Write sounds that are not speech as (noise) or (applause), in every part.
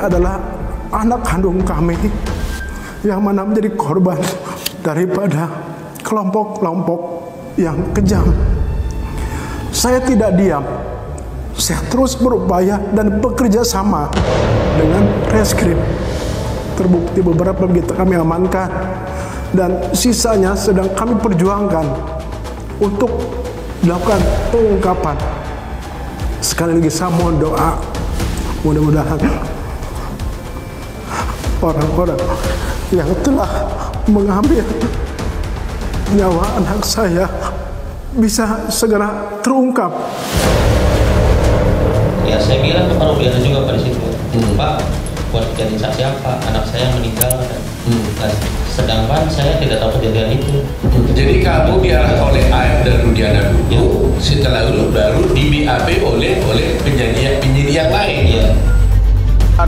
adalah anak kandung kami yang mana menjadi korban daripada kelompok-kelompok yang kejam. Saya tidak diam. Saya terus berupaya dan bekerja sama dengan reskrim. Terbukti beberapa begitu kami amankan dan sisanya sedang kami perjuangkan untuk dilakukan pengungkapan. Sekali lagi saya mohon doa mudah-mudahan orang-orang yang telah mengambil nyawa anak saya bisa segera terungkap. Ya saya bilang ke Parubiana juga pada situ, hmm. Pak, buat kejadian saksi apa? Anak saya meninggal hmm. Dan sedangkan saya tidak tahu kejadian itu. Hmm. Jadi kamu diarah oleh AF dan Rudiana dulu, ya. setelah itu baru di BAP oleh oleh penyedia penyanyi yang lain. Ya.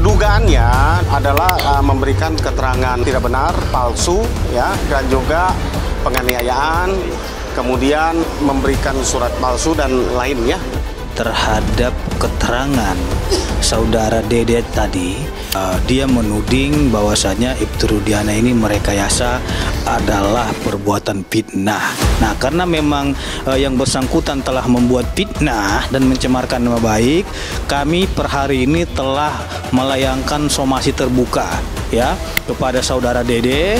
Dugaannya adalah uh, memberikan keterangan tidak benar, palsu, ya, dan juga penganiayaan, kemudian memberikan surat palsu dan lainnya terhadap keterangan saudara Dede tadi uh, dia menuding bahwasannya Ibtu Rudiana ini merekayasa adalah perbuatan fitnah. Nah, karena memang uh, yang bersangkutan telah membuat fitnah dan mencemarkan nama baik, kami per hari ini telah melayangkan somasi terbuka ya kepada saudara Dede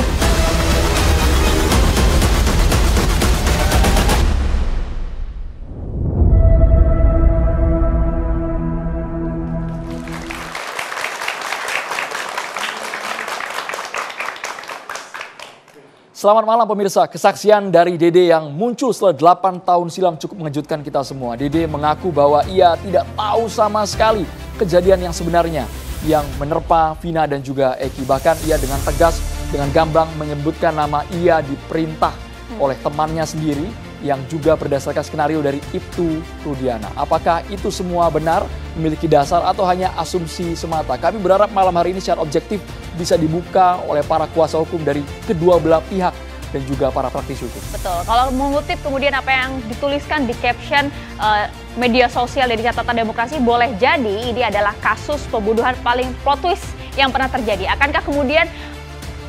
Selamat malam pemirsa, kesaksian dari Dede yang muncul setelah 8 tahun silam cukup mengejutkan kita semua. Dede mengaku bahwa ia tidak tahu sama sekali kejadian yang sebenarnya yang menerpa Vina dan juga Eki. Bahkan ia dengan tegas, dengan gamblang menyebutkan nama ia diperintah oleh temannya sendiri yang juga berdasarkan skenario dari Ibtu Rudiana. Apakah itu semua benar, memiliki dasar atau hanya asumsi semata? Kami berharap malam hari ini secara objektif bisa dibuka oleh para kuasa hukum dari kedua belah pihak dan juga para praktisi hukum. Betul. Kalau mengutip kemudian apa yang dituliskan di caption uh, media sosial dari catatan demokrasi, boleh jadi ini adalah kasus pembunuhan paling plot twist yang pernah terjadi. Akankah kemudian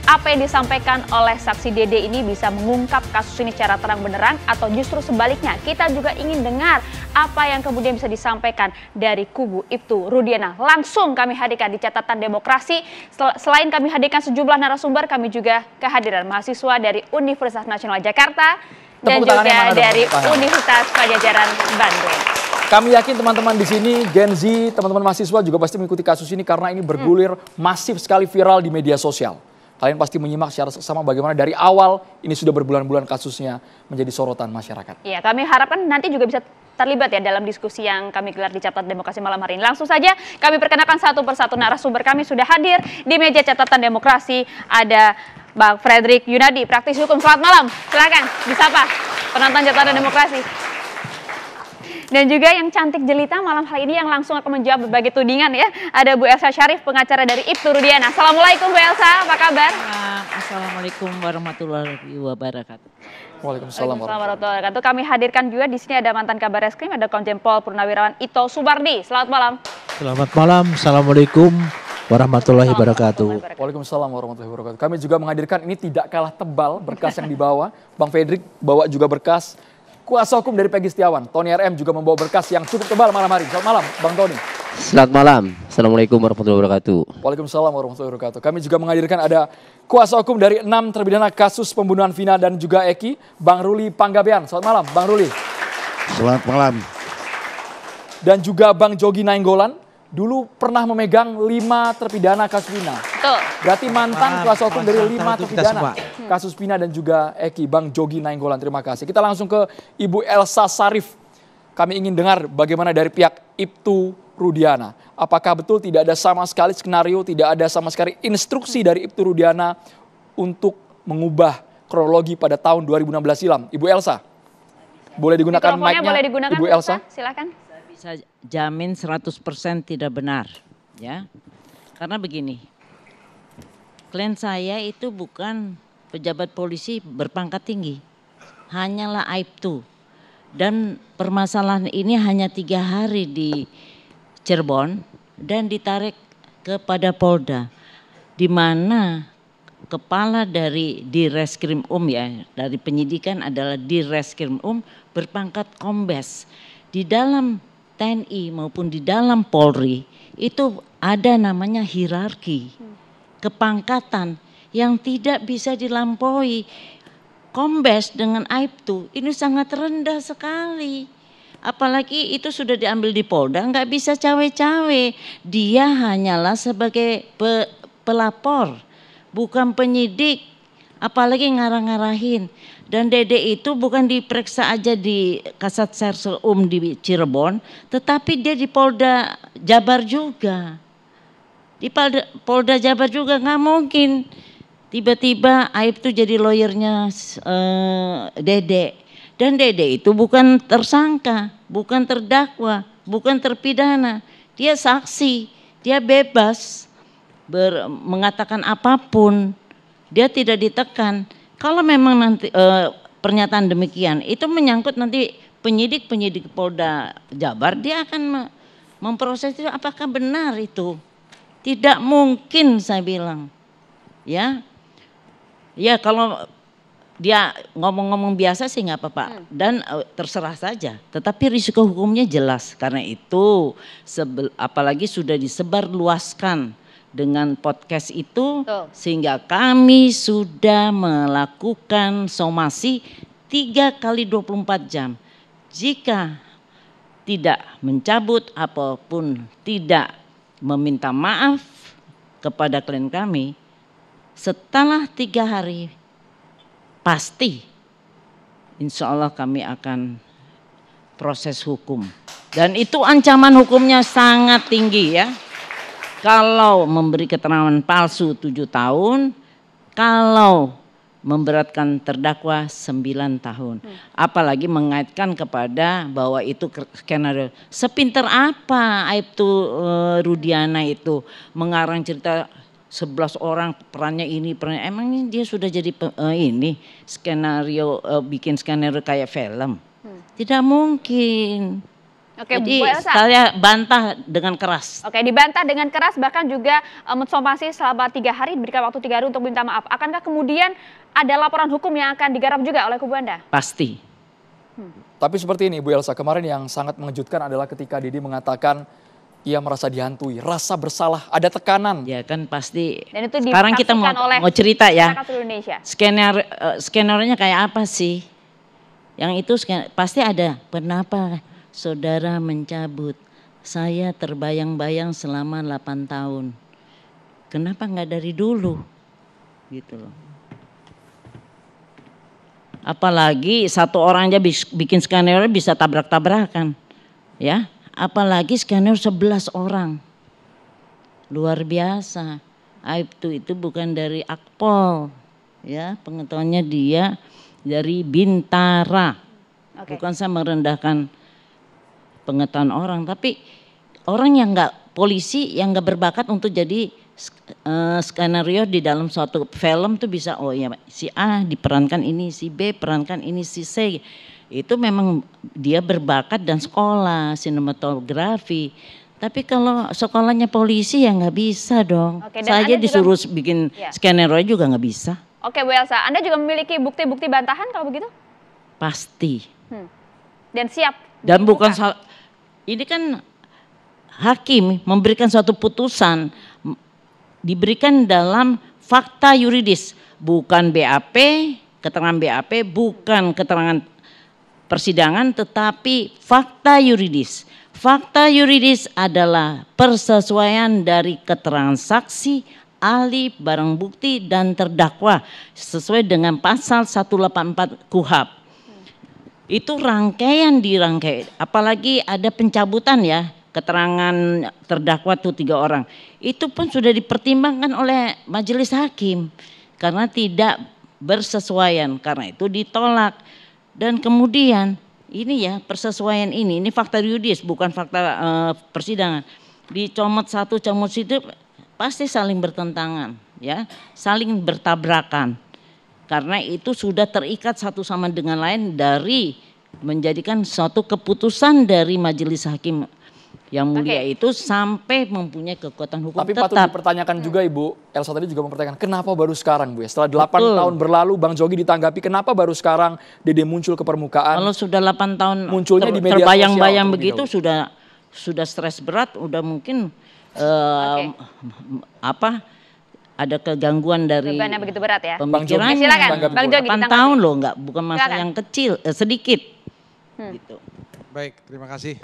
apa yang disampaikan oleh saksi Dede ini bisa mengungkap kasus ini secara terang benderang atau justru sebaliknya kita juga ingin dengar apa yang kemudian bisa disampaikan dari kubu Ibtu Rudiana. Langsung kami hadirkan di catatan demokrasi. Selain kami hadirkan sejumlah narasumber, kami juga kehadiran mahasiswa dari Universitas Nasional Jakarta dan juga dari tepuk. Universitas Pajajaran Bandung. Kami yakin teman-teman di sini Gen Z, teman-teman mahasiswa juga pasti mengikuti kasus ini karena ini bergulir hmm. masif sekali viral di media sosial. Kalian pasti menyimak secara sama bagaimana dari awal ini sudah berbulan-bulan kasusnya menjadi sorotan masyarakat. Iya, kami harapkan nanti juga bisa terlibat ya dalam diskusi yang kami gelar di Catatan Demokrasi malam hari ini. Langsung saja kami perkenalkan satu persatu narasumber kami sudah hadir di meja Catatan Demokrasi. Ada Bang Frederick Yunadi, praktisi hukum. Selamat malam. Silakan disapa penonton Catatan Demokrasi. Dan juga yang cantik jelita malam hari ini yang langsung akan menjawab berbagai tudingan ya. Ada Bu Elsa Syarif, pengacara dari Ibtu Rudiana. Assalamualaikum Bu Elsa, apa kabar? Assalamualaikum warahmatullahi wabarakatuh. Waalaikumsalam warahmatullahi wabarakatuh. Kami hadirkan juga di sini ada mantan kabar krim, ada Komjen Pol Purnawirawan Ito Subardi. Selamat malam. Selamat malam, Assalamualaikum warahmatullahi wabarakatuh. Waalaikumsalam warahmatullahi wabarakatuh. Kami juga menghadirkan ini tidak kalah tebal berkas yang dibawa. Bang Fedrik bawa juga berkas Kuasa hukum dari Peggy Setiawan, Tony RM juga membawa berkas yang cukup tebal malam hari. Selamat malam, Bang Tony. Selamat malam. Assalamualaikum warahmatullahi wabarakatuh. Waalaikumsalam warahmatullahi wabarakatuh. Kami juga menghadirkan ada kuasa hukum dari enam terpidana kasus pembunuhan Vina dan juga Eki, Bang Ruli Panggabean. Selamat malam, Bang Ruli. Selamat malam. Dan juga Bang Jogi Nainggolan, dulu pernah memegang lima terpidana kasus Vina. Betul. Berarti mantan kuasa hukum dari lima terpidana. Hmm. kasus Pina dan juga Eki, Bang Jogi Nainggolan. Terima kasih. Kita langsung ke Ibu Elsa Sarif. Kami ingin dengar bagaimana dari pihak Ibtu Rudiana. Apakah betul tidak ada sama sekali skenario, tidak ada sama sekali instruksi dari Ibtu Rudiana untuk mengubah kronologi pada tahun 2016 silam? Ibu Elsa, boleh digunakan mic-nya? Boleh digunakan, Ibu Elsa, silakan. bisa jamin 100% tidak benar, ya. Karena begini, klien saya itu bukan pejabat polisi berpangkat tinggi. Hanyalah Aib Aibtu. Dan permasalahan ini hanya tiga hari di Cirebon dan ditarik kepada Polda. Di mana kepala dari Direskrim Um ya, dari penyidikan adalah Direskrim Um berpangkat Kombes. Di dalam TNI maupun di dalam Polri itu ada namanya hierarki, kepangkatan yang tidak bisa dilampaui kombes dengan aibtu ini sangat rendah sekali. Apalagi itu sudah diambil di Polda, nggak bisa cawe-cawe. Dia hanyalah sebagai pe pelapor, bukan penyidik. Apalagi ngarang-ngarahin. Dan Dede itu bukan diperiksa aja di Kasat serser Um di Cirebon, tetapi dia di Polda Jabar juga. Di Polda Jabar juga nggak mungkin Tiba-tiba Aib tuh jadi lawyernya uh, Dede. Dan Dede itu bukan tersangka, bukan terdakwa, bukan terpidana. Dia saksi, dia bebas ber, mengatakan apapun. Dia tidak ditekan. Kalau memang nanti uh, pernyataan demikian itu menyangkut nanti penyidik-penyidik Polda Jabar dia akan memproses itu apakah benar itu? Tidak mungkin saya bilang. Ya, Ya kalau dia ngomong-ngomong biasa sih nggak apa-apa hmm. dan uh, terserah saja. Tetapi risiko hukumnya jelas karena itu sebel, apalagi sudah disebar luaskan dengan podcast itu Tuh. sehingga kami sudah melakukan somasi tiga kali 24 jam. Jika tidak mencabut apapun tidak meminta maaf kepada klien kami, setelah tiga hari pasti insya Allah kami akan proses hukum. Dan itu ancaman hukumnya sangat tinggi ya. Kalau memberi keterangan palsu tujuh tahun, kalau memberatkan terdakwa sembilan tahun. Hmm. Apalagi mengaitkan kepada bahwa itu skenario. Sepinter apa Aibtu eh, Rudiana itu mengarang cerita Sebelas orang perannya ini perannya emangnya dia sudah jadi uh, ini skenario uh, bikin skenario kayak film. Hmm. Tidak mungkin. Oke, Jadi saya bantah dengan keras. Oke, dibantah dengan keras bahkan juga um, eh, mensomasi selama tiga hari diberikan waktu tiga hari untuk minta maaf. Akankah kemudian ada laporan hukum yang akan digarap juga oleh kubu Anda? Pasti. Hmm. Tapi seperti ini Bu Elsa, kemarin yang sangat mengejutkan adalah ketika Didi mengatakan ia merasa dihantui, rasa bersalah, ada tekanan. Ya kan pasti. Dan itu Sekarang kita mau, oleh mau cerita ya. Indonesia. Skenario uh, kayak apa sih? Yang itu pasti ada. Kenapa saudara mencabut? Saya terbayang-bayang selama 8 tahun. Kenapa nggak dari dulu? Gitu loh. Apalagi satu orang aja bikin skenario bisa tabrak-tabrakan. Ya, apalagi skenario 11 orang. Luar biasa. Aibtu itu bukan dari Akpol. Ya, pengetahuannya dia dari Bintara. Okay. Bukan saya merendahkan pengetahuan orang, tapi orang yang nggak polisi yang nggak berbakat untuk jadi eh, skenario di dalam suatu film tuh bisa oh ya si A diperankan ini, si B perankan ini, si C itu memang dia berbakat dan sekolah sinematografi. Tapi kalau sekolahnya polisi ya nggak bisa dong. Oke, Saya iya. aja disuruh bikin ya. skenario juga nggak bisa. Oke Bu Elsa, Anda juga memiliki bukti-bukti bantahan kalau begitu? Pasti. Hmm. Dan siap. Dan bukan soal, ini kan hakim memberikan suatu putusan diberikan dalam fakta yuridis, bukan BAP, keterangan BAP, bukan keterangan persidangan tetapi fakta yuridis. Fakta yuridis adalah persesuaian dari keterangan saksi, ahli, barang bukti dan terdakwa sesuai dengan pasal 184 KUHAP. Itu rangkaian dirangkai, apalagi ada pencabutan ya, keterangan terdakwa itu tiga orang. Itu pun sudah dipertimbangkan oleh majelis hakim karena tidak bersesuaian, karena itu ditolak dan kemudian ini ya persesuaian ini, ini fakta yudis bukan fakta e, persidangan. Dicomot satu, comot situ pasti saling bertentangan, ya, saling bertabrakan. Karena itu sudah terikat satu sama dengan lain dari menjadikan suatu keputusan dari majelis hakim yang mulia okay. itu sampai mempunyai kekuatan hukum Tapi tetap. patut dipertanyakan hmm. juga Ibu, Elsa tadi juga mempertanyakan kenapa baru sekarang Bu ya? Setelah 8 Betul. tahun berlalu Bang Jogi ditanggapi kenapa baru sekarang Dede muncul ke permukaan? Kalau sudah 8 tahun munculnya ter di media terbayang-bayang begitu sudah sudah stres berat, udah mungkin uh, okay. apa ada kegangguan dari Bebannya begitu berat ya. Bang Bang Silakan. Bang Jogi 8 tahun loh enggak bukan masa Silakan. yang kecil, eh, sedikit. Hmm. Gitu. Baik, terima kasih.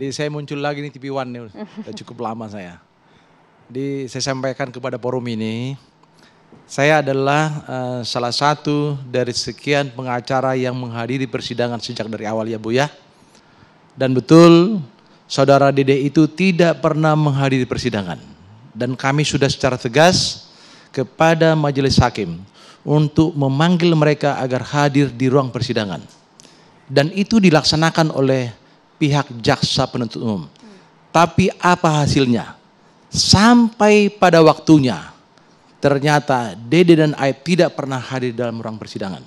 Jadi saya muncul lagi nih TV One nih, (laughs) udah cukup lama saya. Jadi saya sampaikan kepada forum ini, saya adalah uh, salah satu dari sekian pengacara yang menghadiri persidangan sejak dari awal ya Bu ya. Dan betul saudara Dede itu tidak pernah menghadiri persidangan. Dan kami sudah secara tegas kepada majelis hakim untuk memanggil mereka agar hadir di ruang persidangan. Dan itu dilaksanakan oleh pihak jaksa penuntut umum. Tapi apa hasilnya? Sampai pada waktunya, ternyata Dede dan Aib tidak pernah hadir dalam ruang persidangan.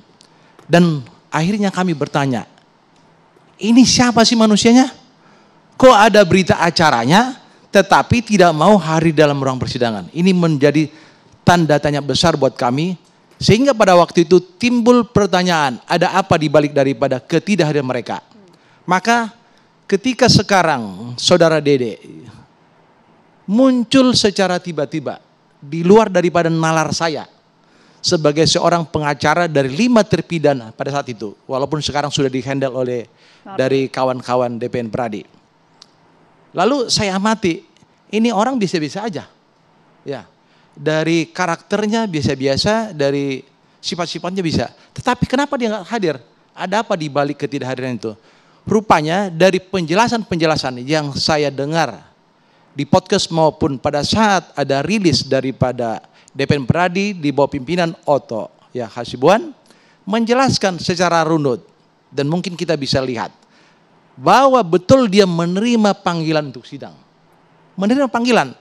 Dan akhirnya kami bertanya, ini siapa sih manusianya? Kok ada berita acaranya tetapi tidak mau hari dalam ruang persidangan? Ini menjadi tanda tanya besar buat kami sehingga pada waktu itu timbul pertanyaan, ada apa dibalik daripada ketidakhadiran mereka? Maka ketika sekarang saudara Dede muncul secara tiba-tiba di luar daripada nalar saya sebagai seorang pengacara dari lima terpidana pada saat itu walaupun sekarang sudah dihandle oleh dari kawan-kawan DPN Pradi. Lalu saya amati ini orang bisa-bisa aja. Ya. Dari karakternya biasa-biasa, dari sifat-sifatnya bisa. Tetapi kenapa dia nggak hadir? Ada apa di balik ketidakhadiran itu? rupanya dari penjelasan-penjelasan yang saya dengar di podcast maupun pada saat ada rilis daripada DPN Peradi di bawah pimpinan Oto ya Hasibuan menjelaskan secara runut dan mungkin kita bisa lihat bahwa betul dia menerima panggilan untuk sidang. Menerima panggilan,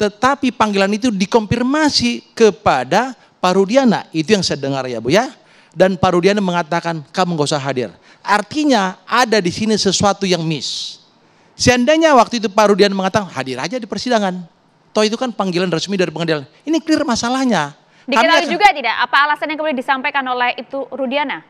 tetapi panggilan itu dikonfirmasi kepada Parudiana. Itu yang saya dengar ya Bu ya. Dan Parudiana mengatakan kamu gak usah hadir. Artinya ada di sini sesuatu yang miss. Seandainya waktu itu Pak Rudian mengatakan hadir aja di persidangan. Toh itu kan panggilan resmi dari pengadilan. Ini clear masalahnya. Dikenali akan... juga tidak? Apa alasan yang kemudian disampaikan oleh itu Rudiana?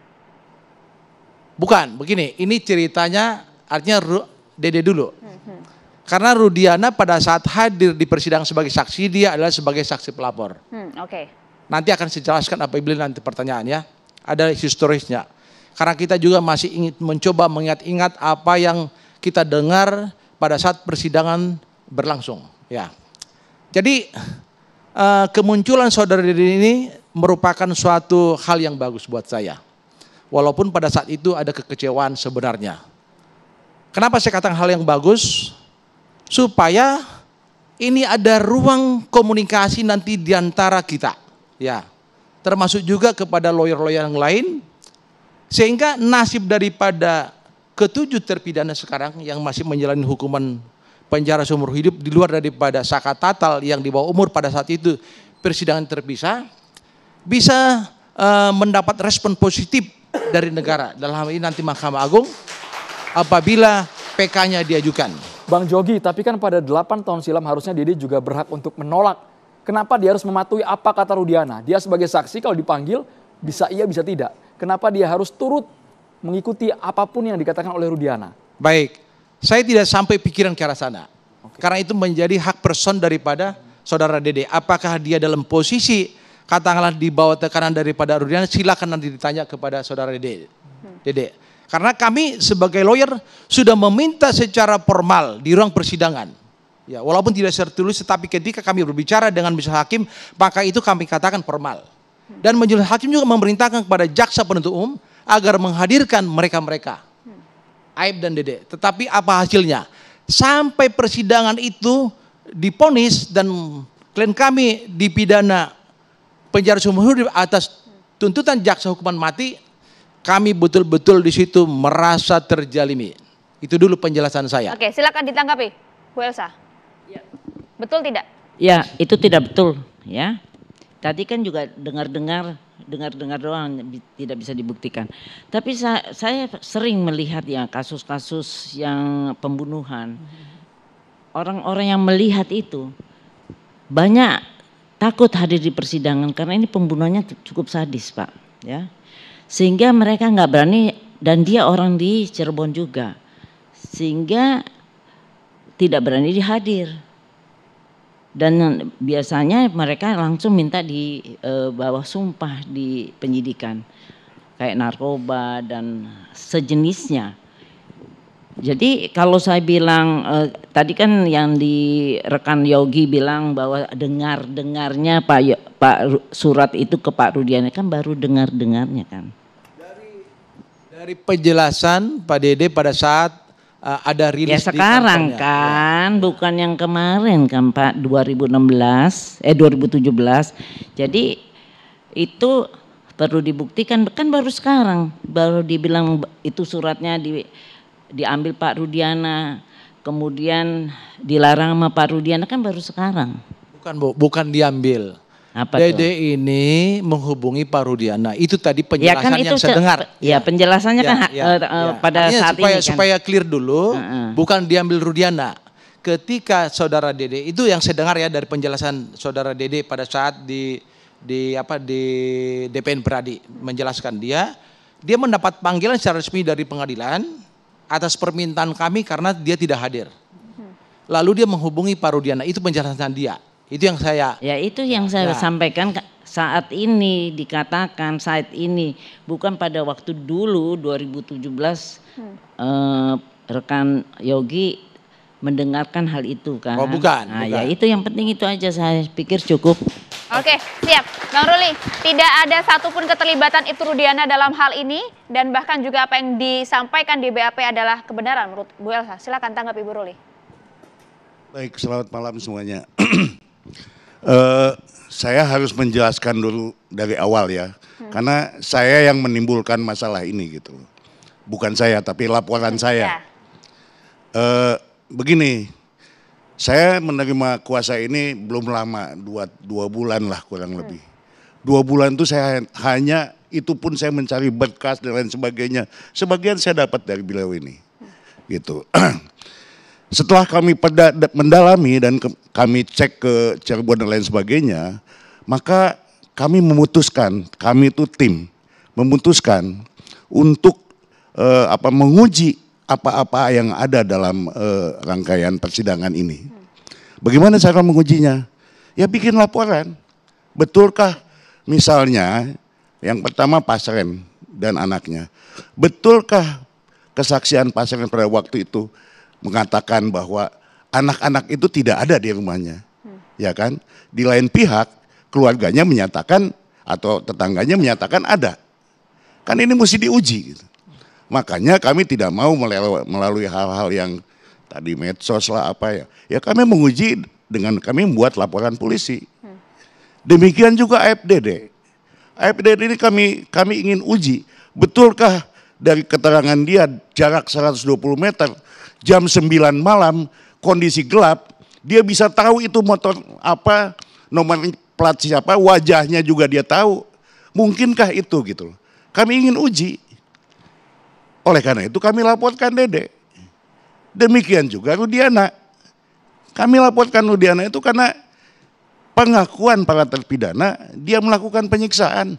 Bukan, begini. Ini ceritanya artinya Ru, Dede dulu. Hmm. Karena Rudiana pada saat hadir di persidangan sebagai saksi, dia adalah sebagai saksi pelapor. Hmm, Oke. Okay. Nanti akan saya jelaskan apa apabila nanti pertanyaannya. Ada historisnya. Karena kita juga masih ingin mencoba mengingat-ingat apa yang kita dengar pada saat persidangan berlangsung. Ya. Jadi eh, kemunculan saudara diri ini merupakan suatu hal yang bagus buat saya. Walaupun pada saat itu ada kekecewaan sebenarnya. Kenapa saya katakan hal yang bagus? Supaya ini ada ruang komunikasi nanti diantara kita. Ya, termasuk juga kepada lawyer-lawyer yang lain sehingga nasib daripada ketujuh terpidana sekarang yang masih menjalani hukuman penjara seumur hidup di luar daripada saka tatal yang di bawah umur pada saat itu persidangan terpisah bisa uh, mendapat respon positif dari negara dalam hal ini nanti Mahkamah Agung apabila PK-nya diajukan. Bang Jogi, tapi kan pada 8 tahun silam harusnya Dede juga berhak untuk menolak. Kenapa dia harus mematuhi apa kata Rudiana? Dia sebagai saksi kalau dipanggil bisa iya bisa tidak kenapa dia harus turut mengikuti apapun yang dikatakan oleh Rudiana. Baik, saya tidak sampai pikiran ke arah sana. Okay. Karena itu menjadi hak person daripada saudara Dede. Apakah dia dalam posisi katakanlah di bawah tekanan daripada Rudiana, silakan nanti ditanya kepada saudara Dede. Hmm. Dede. Karena kami sebagai lawyer sudah meminta secara formal di ruang persidangan. Ya, walaupun tidak tertulis tetapi ketika kami berbicara dengan majelis hakim, maka itu kami katakan formal. Dan majelis hakim juga memerintahkan kepada jaksa penuntut umum agar menghadirkan mereka-mereka. Aib dan Dede. Tetapi apa hasilnya? Sampai persidangan itu diponis dan klien kami dipidana penjara seumur hidup atas tuntutan jaksa hukuman mati, kami betul-betul di situ merasa terjalimi. Itu dulu penjelasan saya. Oke, silakan ditanggapi, Bu Elsa. Ya. Betul tidak? Ya, itu tidak betul, ya. Tadi kan juga dengar-dengar, dengar-dengar doang tidak bisa dibuktikan. Tapi saya, saya sering melihat ya kasus-kasus yang pembunuhan. Orang-orang yang melihat itu banyak takut hadir di persidangan karena ini pembunuhannya cukup sadis, Pak, ya. Sehingga mereka nggak berani dan dia orang di Cirebon juga. Sehingga tidak berani dihadir dan eh, biasanya mereka langsung minta di e, bawah sumpah di penyidikan kayak narkoba dan sejenisnya. Jadi kalau saya bilang e, tadi kan yang di rekan Yogi bilang bahwa dengar dengarnya Pak Pak surat itu ke Pak Rudiana kan baru dengar dengarnya kan. Dari dari penjelasan Pak Dede pada saat uh, ada rilis ya sekarang ya. kan ya. bukan yang kemarin kan Pak 2016 eh 2017 jadi itu perlu dibuktikan kan baru sekarang baru dibilang itu suratnya di, diambil Pak Rudiana kemudian dilarang sama Pak Rudiana kan baru sekarang bukan bu bukan diambil apa Dede tuh? ini menghubungi Pak Rudiana. Itu tadi penjelasan ya kan itu yang saya dengar. Ya, ya penjelasannya ya, kan ya, uh, ya. Eh, pada Artinya saat supaya, ini kan. Supaya clear dulu, uh -uh. bukan diambil Rudiana. Ketika saudara Dede itu yang saya dengar ya dari penjelasan saudara Dede pada saat di di apa di DPN Peradi menjelaskan dia dia mendapat panggilan secara resmi dari pengadilan atas permintaan kami karena dia tidak hadir. Hmm. Lalu dia menghubungi Pak Rudiana, itu penjelasan dia. Itu yang saya. Ya itu yang saya ya. sampaikan saat ini dikatakan saat ini bukan pada waktu dulu 2017 hmm. eh, rekan Yogi mendengarkan hal itu kan. Oh bukan. Nah ya, bukan. ya itu yang penting itu aja saya pikir cukup. Oke siap. Bang Ruli tidak ada satupun keterlibatan Ibtu Rudiana dalam hal ini dan bahkan juga apa yang disampaikan di BAP adalah kebenaran menurut Bu Elsa. Silakan tanggapi Ibu Ruli. Baik selamat malam semuanya. (clears throat) Uh, saya harus menjelaskan dulu dari awal ya, hmm. karena saya yang menimbulkan masalah ini gitu. Bukan saya, tapi laporan iya. saya. Ya. Uh, begini, saya menerima kuasa ini belum lama, dua, dua bulan lah kurang hmm. lebih. Dua bulan itu saya hanya, itu pun saya mencari berkas dan lain sebagainya. Sebagian saya dapat dari beliau ini. Hmm. Gitu. (clears throat) Setelah kami peda, mendalami dan ke, kami cek ke Cirebon dan lain sebagainya, maka kami memutuskan, kami itu tim memutuskan untuk eh, apa menguji apa-apa yang ada dalam eh, rangkaian persidangan ini. Bagaimana cara mengujinya? Ya bikin laporan. Betulkah misalnya yang pertama Pasren dan anaknya. Betulkah kesaksian Pasren pada waktu itu mengatakan bahwa anak-anak itu tidak ada di rumahnya. Ya kan? Di lain pihak keluarganya menyatakan atau tetangganya menyatakan ada. Kan ini mesti diuji gitu. Makanya kami tidak mau melalui hal-hal yang tadi medsos lah apa ya. Ya kami menguji dengan kami membuat laporan polisi. Demikian juga AFDD. AFDD ini kami kami ingin uji betulkah dari keterangan dia jarak 120 meter jam 9 malam kondisi gelap, dia bisa tahu itu motor apa, nomor plat siapa, wajahnya juga dia tahu. Mungkinkah itu gitu Kami ingin uji. Oleh karena itu kami laporkan Dede. Demikian juga Rudiana. Kami laporkan Rudiana itu karena pengakuan para terpidana dia melakukan penyiksaan.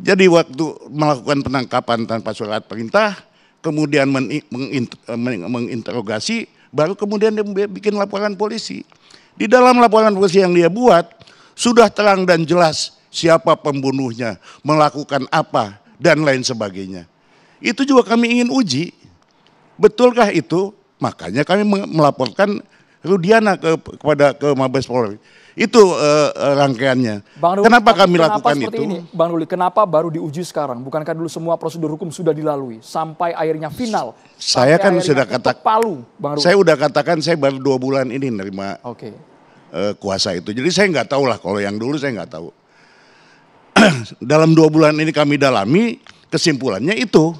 Jadi waktu melakukan penangkapan tanpa surat perintah, kemudian menginterogasi, baru kemudian dia bikin laporan polisi. Di dalam laporan polisi yang dia buat, sudah terang dan jelas siapa pembunuhnya, melakukan apa, dan lain sebagainya. Itu juga kami ingin uji, betulkah itu? Makanya kami melaporkan Rudiana ke, kepada ke Mabes Polri. Itu uh, rangkaiannya. Bang Ruli, kenapa kami kenapa lakukan itu? Ini? Bang Ruli, kenapa baru diuji sekarang? Bukankah dulu semua prosedur hukum sudah dilalui sampai akhirnya final? Saya kan sudah katakan Palu, Bang Ruli. Saya sudah katakan saya baru dua bulan ini nerima okay. uh, eh, kuasa itu. Jadi saya nggak tahu lah kalau yang dulu saya nggak tahu. (clears throat) Dalam dua bulan ini kami dalami kesimpulannya itu.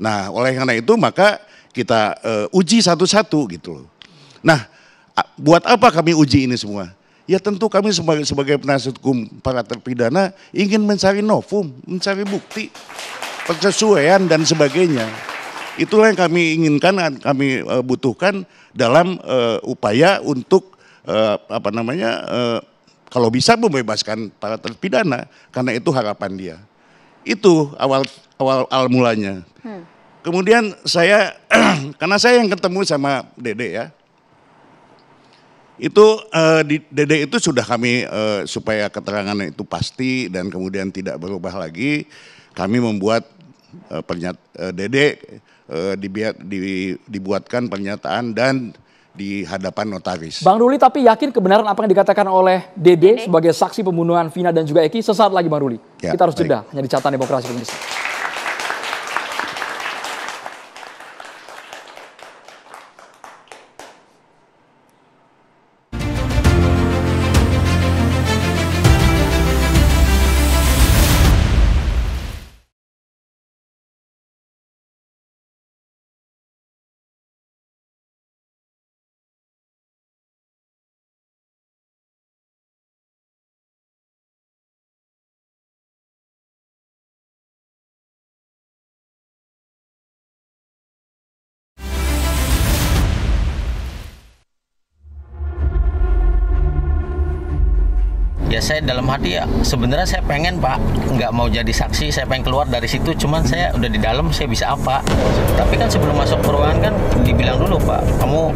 Nah, oleh karena itu maka kita uh, uji satu-satu gitu loh. Nah, buat apa kami uji ini semua? Ya tentu kami sebagai, sebagai penasihat hukum para terpidana ingin mencari novum, mencari bukti, persesuaian dan sebagainya. Itulah yang kami inginkan, eh, kami eh, butuhkan dalam uh, upaya untuk uh, apa namanya uh, kalau bisa membebaskan para terpidana karena itu harapan dia. Itu awal awal awal mulanya. Hmm. Kemudian saya (clears throat) karena saya yang ketemu sama Dede ya itu uh, di Dede itu sudah kami uh, supaya keterangannya itu pasti dan kemudian tidak berubah lagi, kami membuat uh, pernyat uh, Dede uh, dibiat, di, dibuatkan pernyataan dan di hadapan notaris. Bang Ruli tapi yakin kebenaran apa yang dikatakan oleh Dede sebagai saksi pembunuhan Vina dan juga Eki sesaat lagi Bang Ruli. Ya, Kita harus jeda hanya di catatan demokrasi Indonesia. ya saya dalam hati ya sebenarnya saya pengen pak nggak mau jadi saksi saya pengen keluar dari situ cuman saya udah di dalam saya bisa apa tapi kan sebelum masuk ke kan dibilang dulu pak kamu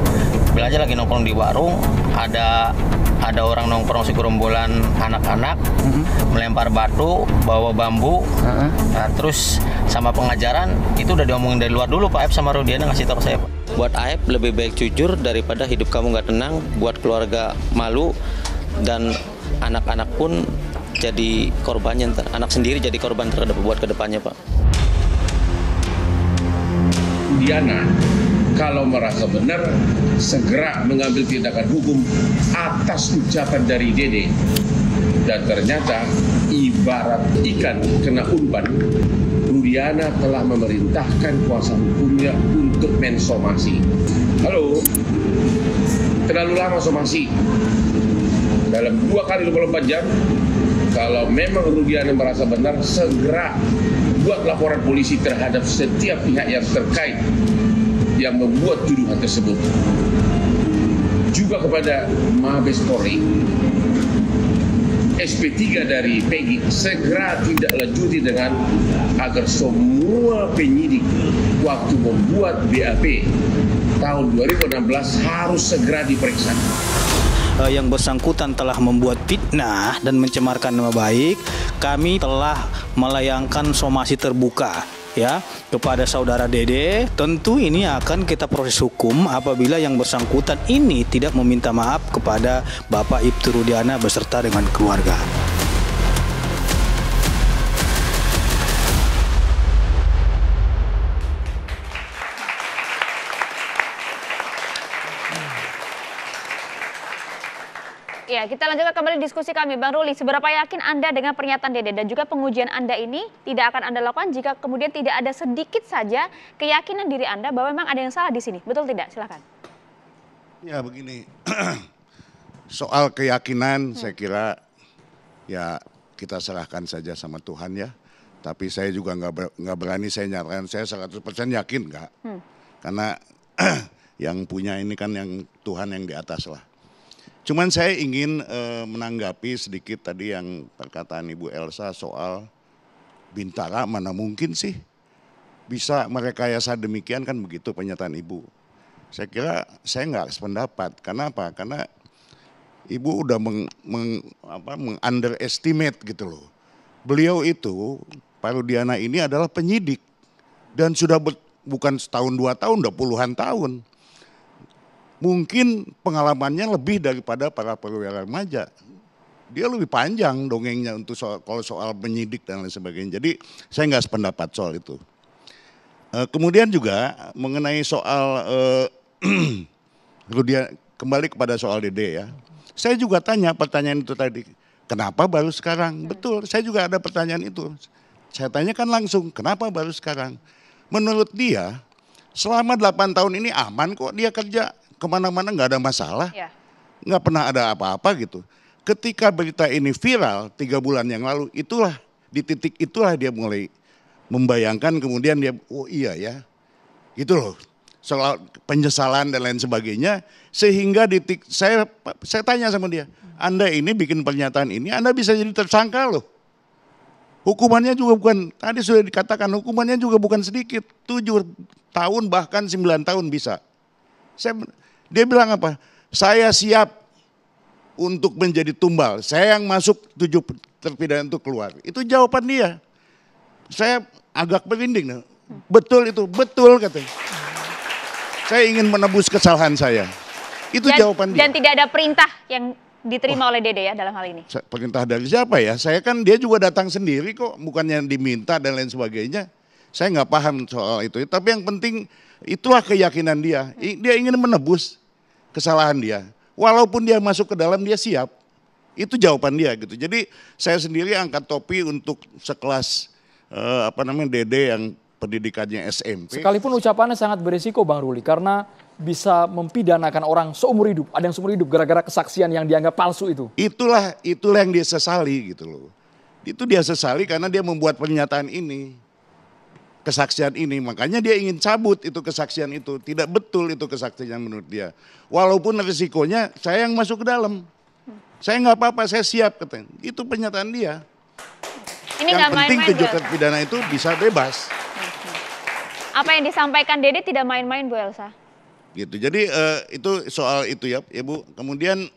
belajar lagi nongkrong di warung ada ada orang nongkrong segerombolan anak-anak mm -hmm. melempar batu bawa bambu mm -hmm. nah, terus sama pengajaran itu udah diomongin dari luar dulu Pak Aep sama Rudiana ngasih tahu saya Pak. buat Aep lebih baik jujur daripada hidup kamu nggak tenang buat keluarga malu dan anak-anak pun jadi korbannya, anak sendiri jadi korban terhadap buat kedepannya Pak. Diana, kalau merasa benar, segera mengambil tindakan hukum atas ucapan dari Dede. Dan ternyata ibarat ikan kena umpan, Rudiana telah memerintahkan kuasa hukumnya untuk mensomasi. Halo, terlalu lama somasi dalam dua kali 24 jam kalau memang kerugian yang merasa benar segera buat laporan polisi terhadap setiap pihak yang terkait yang membuat tuduhan tersebut juga kepada Mabes Polri SP3 dari Pegi segera tidak lanjuti dengan agar semua penyidik waktu membuat BAP tahun 2016 harus segera diperiksa uh, yang bersangkutan telah membuat fitnah dan mencemarkan nama baik, kami telah melayangkan somasi terbuka ya kepada saudara Dede tentu ini akan kita proses hukum apabila yang bersangkutan ini tidak meminta maaf kepada Bapak Ibtu Rudiana beserta dengan keluarga. ya kita lanjutkan kembali diskusi kami. Bang Ruli, seberapa yakin Anda dengan pernyataan Dede dan juga pengujian Anda ini tidak akan Anda lakukan jika kemudian tidak ada sedikit saja keyakinan diri Anda bahwa memang ada yang salah di sini. Betul tidak? Silakan. Ya, begini. (clears throat) Soal keyakinan hmm. saya kira ya kita serahkan saja sama Tuhan ya. Tapi saya juga nggak nggak berani saya nyatakan saya 100% yakin nggak. Hmm. Karena (clears throat) yang punya ini kan yang Tuhan yang di atas lah Cuman saya ingin uh, menanggapi sedikit tadi yang perkataan Ibu Elsa soal Bintara mana mungkin sih bisa merekayasa demikian kan begitu pernyataan Ibu. Saya kira saya nggak sependapat. Karena apa? Karena Ibu udah meng, meng, apa, meng underestimate gitu loh. Beliau itu, Pak Rudiana ini adalah penyidik dan sudah bukan setahun dua tahun, udah puluhan tahun mungkin pengalamannya lebih daripada para perwira remaja. Dia lebih panjang dongengnya untuk soal, kalau soal penyidik dan lain sebagainya. Jadi saya nggak sependapat soal itu. Eh, kemudian juga mengenai soal e, (clears throat) kembali kepada soal Dede ya. Saya juga tanya pertanyaan itu tadi. Kenapa baru sekarang? Hmm. Betul, saya juga ada pertanyaan itu. Saya tanyakan langsung, kenapa baru sekarang? Menurut dia, selama 8 tahun ini aman kok dia kerja kemana-mana nggak ada masalah, ya. nggak pernah ada apa-apa gitu. Ketika berita ini viral tiga bulan yang lalu, itulah di titik itulah dia mulai membayangkan kemudian dia oh iya ya gitu loh soal penyesalan dan lain sebagainya sehingga di tik, saya saya tanya sama dia Anda ini bikin pernyataan ini Anda bisa jadi tersangka loh hukumannya juga bukan tadi sudah dikatakan hukumannya juga bukan sedikit tujuh tahun bahkan sembilan tahun bisa saya dia bilang apa? Saya siap untuk menjadi tumbal. Saya yang masuk tujuh terpidana itu keluar. Itu jawaban dia. Saya agak merinding. Betul itu, betul katanya. Saya ingin menebus kesalahan saya. Itu dan, jawaban dia. Dan tidak ada perintah yang diterima oh, oleh Dede ya dalam hal ini? Perintah dari siapa ya? Saya kan dia juga datang sendiri kok, bukan yang diminta dan lain sebagainya. Saya nggak paham soal itu. Tapi yang penting Itulah keyakinan dia. Dia ingin menebus kesalahan dia. Walaupun dia masuk ke dalam, dia siap. Itu jawaban dia gitu. Jadi saya sendiri angkat topi untuk sekelas eh, apa namanya Dede yang pendidikannya SMP. Sekalipun ucapannya sangat berisiko Bang Ruli karena bisa mempidanakan orang seumur hidup. Ada yang seumur hidup gara-gara kesaksian yang dianggap palsu itu. Itulah itulah yang dia sesali gitu loh. Itu dia sesali karena dia membuat pernyataan ini kesaksian ini. Makanya dia ingin cabut itu kesaksian itu. Tidak betul itu kesaksian menurut dia. Walaupun resikonya saya yang masuk ke dalam. Saya nggak apa-apa, saya siap katanya. Itu pernyataan dia. Ini yang penting main pidana itu bisa bebas. Apa yang disampaikan Dede tidak main-main Bu Elsa. Gitu. Jadi uh, itu soal itu ya, Ibu. Kemudian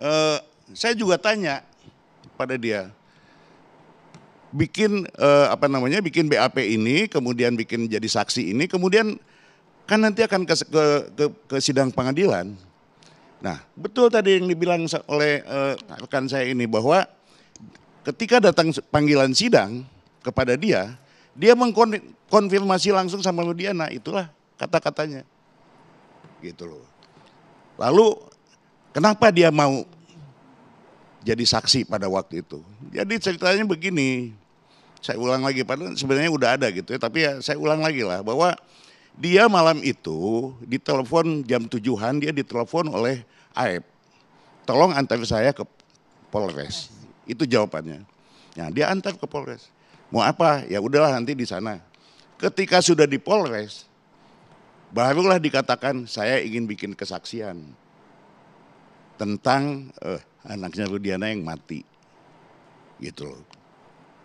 uh, (clears throat) saya juga tanya pada dia, bikin eh, apa namanya bikin BAP ini kemudian bikin jadi saksi ini kemudian kan nanti akan ke ke, ke, ke sidang pengadilan nah betul tadi yang dibilang oleh eh, rekan saya ini bahwa ketika datang panggilan sidang kepada dia dia mengkonfirmasi langsung sama nah itulah kata-katanya gitu loh lalu kenapa dia mau jadi saksi pada waktu itu jadi ceritanya begini saya ulang lagi padahal kan sebenarnya udah ada gitu ya tapi ya saya ulang lagi lah bahwa dia malam itu ditelepon jam tujuhan dia ditelepon oleh Aep tolong antar saya ke Polres itu jawabannya nah dia antar ke Polres mau apa ya udahlah nanti di sana ketika sudah di Polres barulah dikatakan saya ingin bikin kesaksian tentang eh, anaknya Rudiana yang mati gitu loh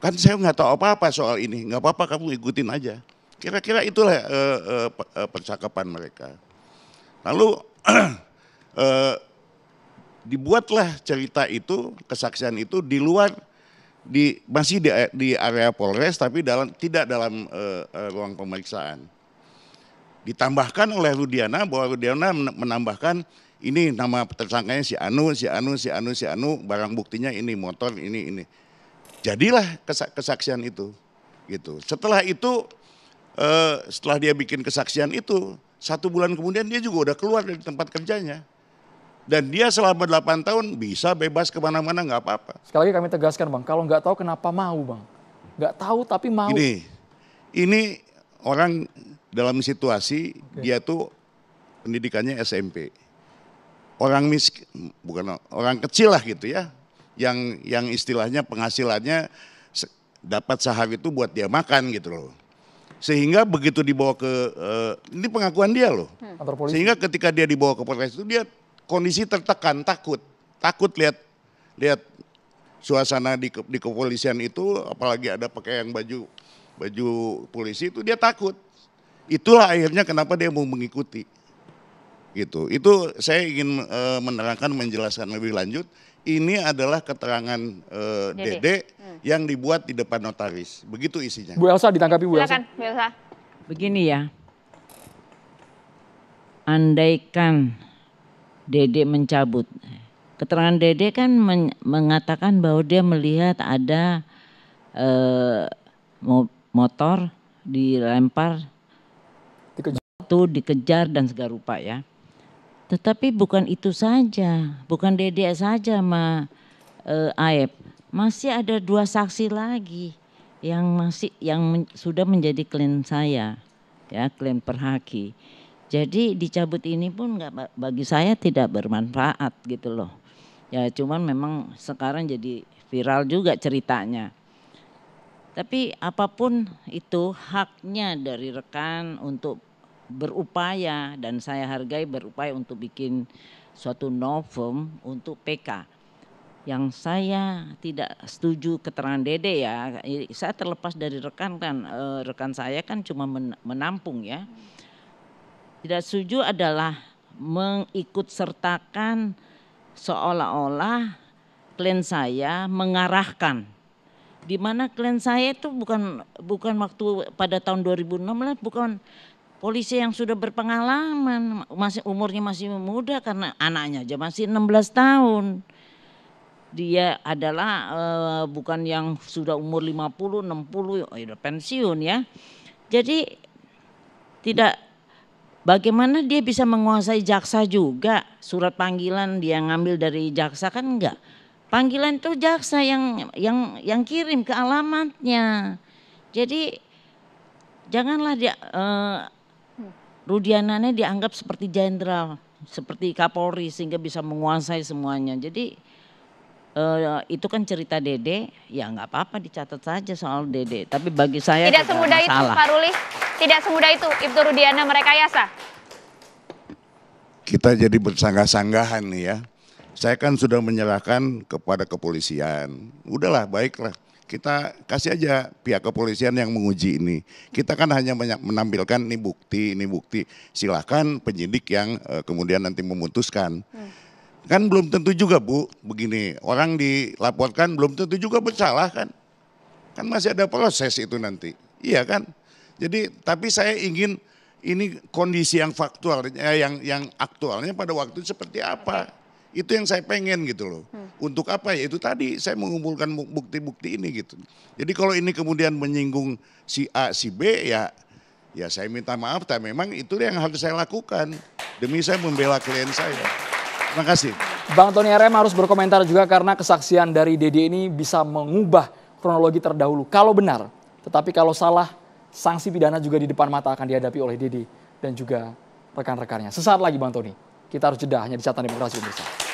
kan saya nggak tahu apa-apa soal ini, nggak apa-apa kamu ikutin aja. Kira-kira itulah uh, uh, percakapan mereka. Lalu uh, (clears throat) dibuatlah cerita itu, kesaksian itu di luar di masih di, di area Polres tapi dalam tidak dalam uh, uh, ruang pemeriksaan. Ditambahkan oleh Rudiana bahwa Rudiana menambahkan ini nama tersangkanya si Anu, si Anu, si Anu, si Anu, barang buktinya ini motor ini ini jadilah kesaksian itu gitu setelah itu eh, setelah dia bikin kesaksian itu satu bulan kemudian dia juga udah keluar dari tempat kerjanya dan dia selama 8 tahun bisa bebas kemana-mana nggak apa-apa. Sekali lagi kami tegaskan bang, kalau nggak tahu kenapa mau bang, nggak tahu tapi mau. Ini, ini orang dalam situasi okay. dia tuh pendidikannya SMP, orang miskin, bukan orang kecil lah gitu ya, yang yang istilahnya penghasilannya dapat saham itu buat dia makan gitu loh. Sehingga begitu dibawa ke uh, ini pengakuan dia loh. Hmm. Sehingga ketika dia dibawa ke polres itu dia kondisi tertekan, takut, takut lihat lihat suasana di di kepolisian itu apalagi ada pakai yang baju baju polisi itu dia takut. Itulah akhirnya kenapa dia mau mengikuti gitu. Itu saya ingin e, menerangkan menjelaskan lebih lanjut. Ini adalah keterangan e, Dede, Dede hmm. yang dibuat di depan notaris. Begitu isinya. Bu Elsa ditangkapi Bu Elsa. Silakan, Bu Elsa. Begini ya. Andaikan Dede mencabut. Keterangan Dede kan men mengatakan bahwa dia melihat ada e, motor dilempar itu dikejar dan segarupa ya. Tetapi bukan itu saja, bukan Dedek saja ma e, Aep. Masih ada dua saksi lagi yang masih yang men, sudah menjadi klien saya, ya klien perhaki. Jadi dicabut ini pun nggak bagi saya tidak bermanfaat gitu loh. Ya cuman memang sekarang jadi viral juga ceritanya. Tapi apapun itu haknya dari rekan untuk berupaya dan saya hargai berupaya untuk bikin suatu novum untuk PK. Yang saya tidak setuju keterangan Dede ya, saya terlepas dari rekan kan, e, rekan saya kan cuma menampung ya. Tidak setuju adalah mengikut sertakan seolah-olah klien saya mengarahkan di mana klien saya itu bukan bukan waktu pada tahun 2006 lah bukan polisi yang sudah berpengalaman, masih umurnya masih muda karena anaknya aja masih 16 tahun. Dia adalah uh, bukan yang sudah umur 50, 60, oh, udah pensiun ya. Jadi tidak bagaimana dia bisa menguasai jaksa juga. Surat panggilan dia ngambil dari jaksa kan enggak. Panggilan itu jaksa yang yang yang kirim ke alamatnya. Jadi janganlah dia uh, Rudiana ini dianggap seperti jenderal, seperti Kapolri sehingga bisa menguasai semuanya. Jadi Uh, itu kan cerita Dede, ya nggak apa-apa dicatat saja soal Dede. Tapi bagi saya tidak semudah itu, Pak Ruli. Tidak semudah itu, Ibtu Rudiana mereka yasa. Kita jadi bersanggah-sanggahan nih ya. Saya kan sudah menyerahkan kepada kepolisian. Udahlah, baiklah kita kasih aja pihak kepolisian yang menguji ini. Kita kan hanya menampilkan ini bukti, ini bukti. Silahkan penyidik yang uh, kemudian nanti memutuskan. Hmm. Kan belum tentu juga Bu, begini, orang dilaporkan belum tentu juga bersalah kan. Kan masih ada proses itu nanti. Iya kan? Jadi tapi saya ingin ini kondisi yang faktualnya yang yang aktualnya pada waktu seperti apa? Itu yang saya pengen gitu loh. Hmm. Untuk apa ya? Itu tadi saya mengumpulkan bukti-bukti ini gitu. Jadi kalau ini kemudian menyinggung si A, si B ya ya saya minta maaf tapi memang itu yang harus saya lakukan demi saya membela klien saya. Terima kasih. Bang Tony RM harus berkomentar juga karena kesaksian dari Dedi ini bisa mengubah kronologi terdahulu kalau benar. Tetapi kalau salah, sanksi pidana juga di depan mata akan dihadapi oleh Dedi dan juga rekan-rekannya. Sesaat lagi Bang Tony, kita harus jeda hanya di catatan demokrasi Indonesia.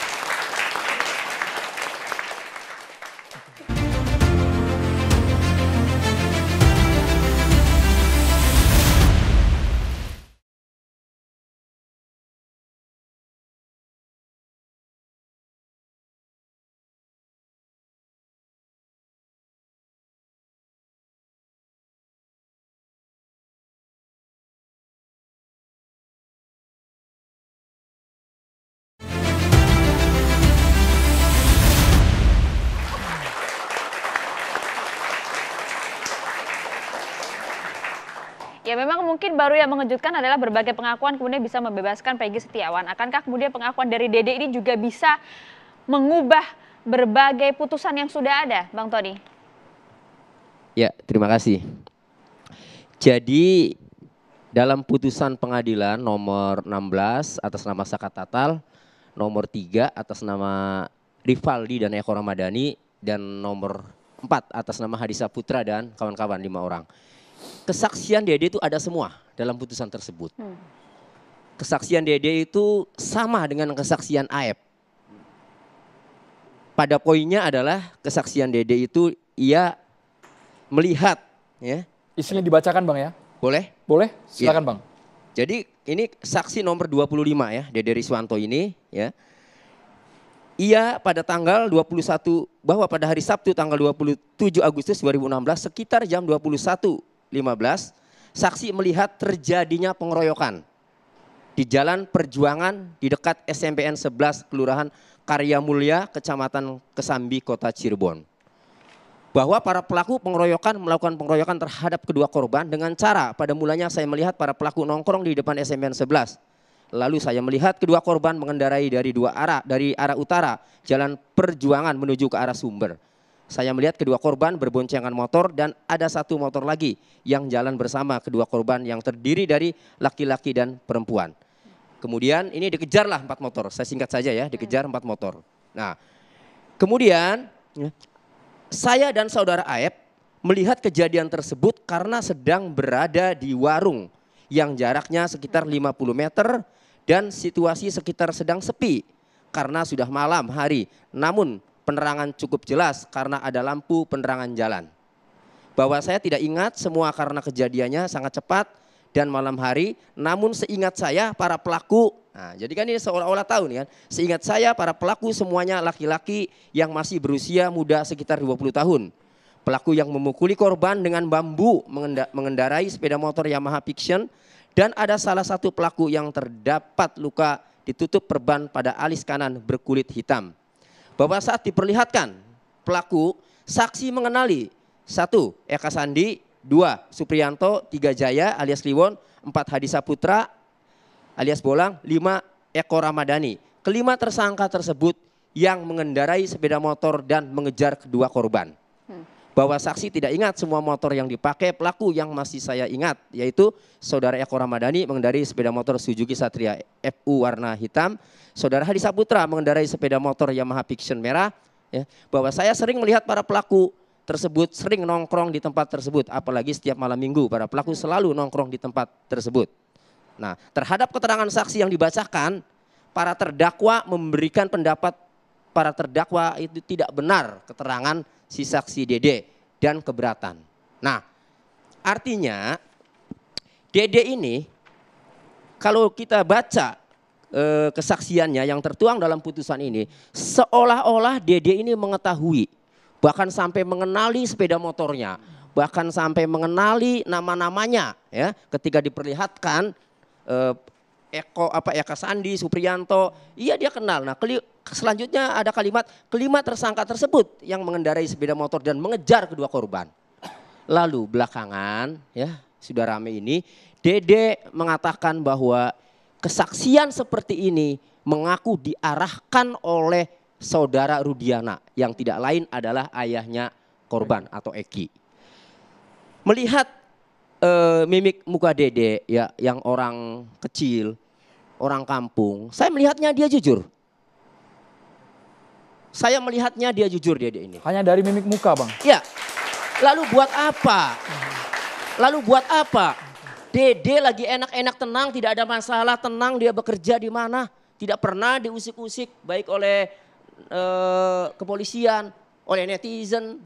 Ya memang mungkin baru yang mengejutkan adalah berbagai pengakuan kemudian bisa membebaskan Peggy Setiawan. Akankah kemudian pengakuan dari Dede ini juga bisa mengubah berbagai putusan yang sudah ada, Bang Tony? Ya, terima kasih. Jadi dalam putusan pengadilan nomor 16 atas nama Saka Tatal, nomor 3 atas nama Rivaldi dan Eko Ramadhani, dan nomor 4 atas nama Hadisa Putra dan kawan-kawan lima orang kesaksian Dede itu ada semua dalam putusan tersebut. Hmm. Kesaksian Dede itu sama dengan kesaksian Aep. Pada poinnya adalah kesaksian Dede itu ia melihat ya. Isinya dibacakan Bang ya? Boleh? Boleh? Iya. Silakan ya. Bang. Jadi ini saksi nomor 25 ya, Dede Riswanto ini ya. Ia pada tanggal 21 bahwa pada hari Sabtu tanggal 27 Agustus 2016 sekitar jam 21 15, saksi melihat terjadinya pengeroyokan di Jalan Perjuangan di dekat SMPN 11 Kelurahan Karya Mulia, Kecamatan Kesambi, Kota Cirebon. Bahwa para pelaku pengeroyokan melakukan pengeroyokan terhadap kedua korban dengan cara pada mulanya saya melihat para pelaku nongkrong di depan SMPN 11. Lalu saya melihat kedua korban mengendarai dari dua arah, dari arah utara Jalan Perjuangan menuju ke arah Sumber saya melihat kedua korban berboncengan motor dan ada satu motor lagi yang jalan bersama kedua korban yang terdiri dari laki-laki dan perempuan. Kemudian ini dikejarlah empat motor, saya singkat saja ya, dikejar empat motor. Nah, kemudian ya. saya dan saudara Aep melihat kejadian tersebut karena sedang berada di warung yang jaraknya sekitar 50 meter dan situasi sekitar sedang sepi karena sudah malam hari. Namun penerangan cukup jelas karena ada lampu penerangan jalan. Bahwa saya tidak ingat semua karena kejadiannya sangat cepat dan malam hari, namun seingat saya para pelaku, nah, jadi kan ini seolah-olah tahu nih kan, seingat saya para pelaku semuanya laki-laki yang masih berusia muda sekitar 20 tahun. Pelaku yang memukuli korban dengan bambu mengendarai sepeda motor Yamaha Fiction dan ada salah satu pelaku yang terdapat luka ditutup perban pada alis kanan berkulit hitam bahwa saat diperlihatkan pelaku, saksi mengenali satu Eka Sandi, dua Suprianto tiga Jaya alias Liwon, empat Hadisa Putra alias Bolang, lima Eko Ramadhani. Kelima tersangka tersebut yang mengendarai sepeda motor dan mengejar kedua korban. Hmm bahwa saksi tidak ingat semua motor yang dipakai pelaku yang masih saya ingat yaitu saudara Eko Ramadhani mengendarai sepeda motor Suzuki Satria FU warna hitam, saudara Hadi Saputra mengendarai sepeda motor Yamaha Fiction merah ya, bahwa saya sering melihat para pelaku tersebut sering nongkrong di tempat tersebut apalagi setiap malam minggu para pelaku selalu nongkrong di tempat tersebut. Nah, terhadap keterangan saksi yang dibacakan, para terdakwa memberikan pendapat para terdakwa itu tidak benar keterangan si saksi Dede dan keberatan. Nah, artinya Dede ini kalau kita baca e, kesaksiannya yang tertuang dalam putusan ini, seolah-olah Dede ini mengetahui bahkan sampai mengenali sepeda motornya, bahkan sampai mengenali nama-namanya ya ketika diperlihatkan e, Eko apa Eka Sandi, Suprianto iya dia kenal. Nah, selanjutnya ada kalimat kelima tersangka tersebut yang mengendarai sepeda motor dan mengejar kedua korban. Lalu belakangan ya sudah rame ini Dede mengatakan bahwa kesaksian seperti ini mengaku diarahkan oleh saudara Rudiana yang tidak lain adalah ayahnya korban atau Eki. Melihat e, mimik muka Dede ya yang orang kecil, orang kampung, saya melihatnya dia jujur saya melihatnya dia jujur dia, dia ini. Hanya dari mimik muka bang? Iya. Lalu buat apa? Lalu buat apa? Dede lagi enak-enak tenang, tidak ada masalah, tenang dia bekerja di mana. Tidak pernah diusik-usik baik oleh eh, kepolisian, oleh netizen.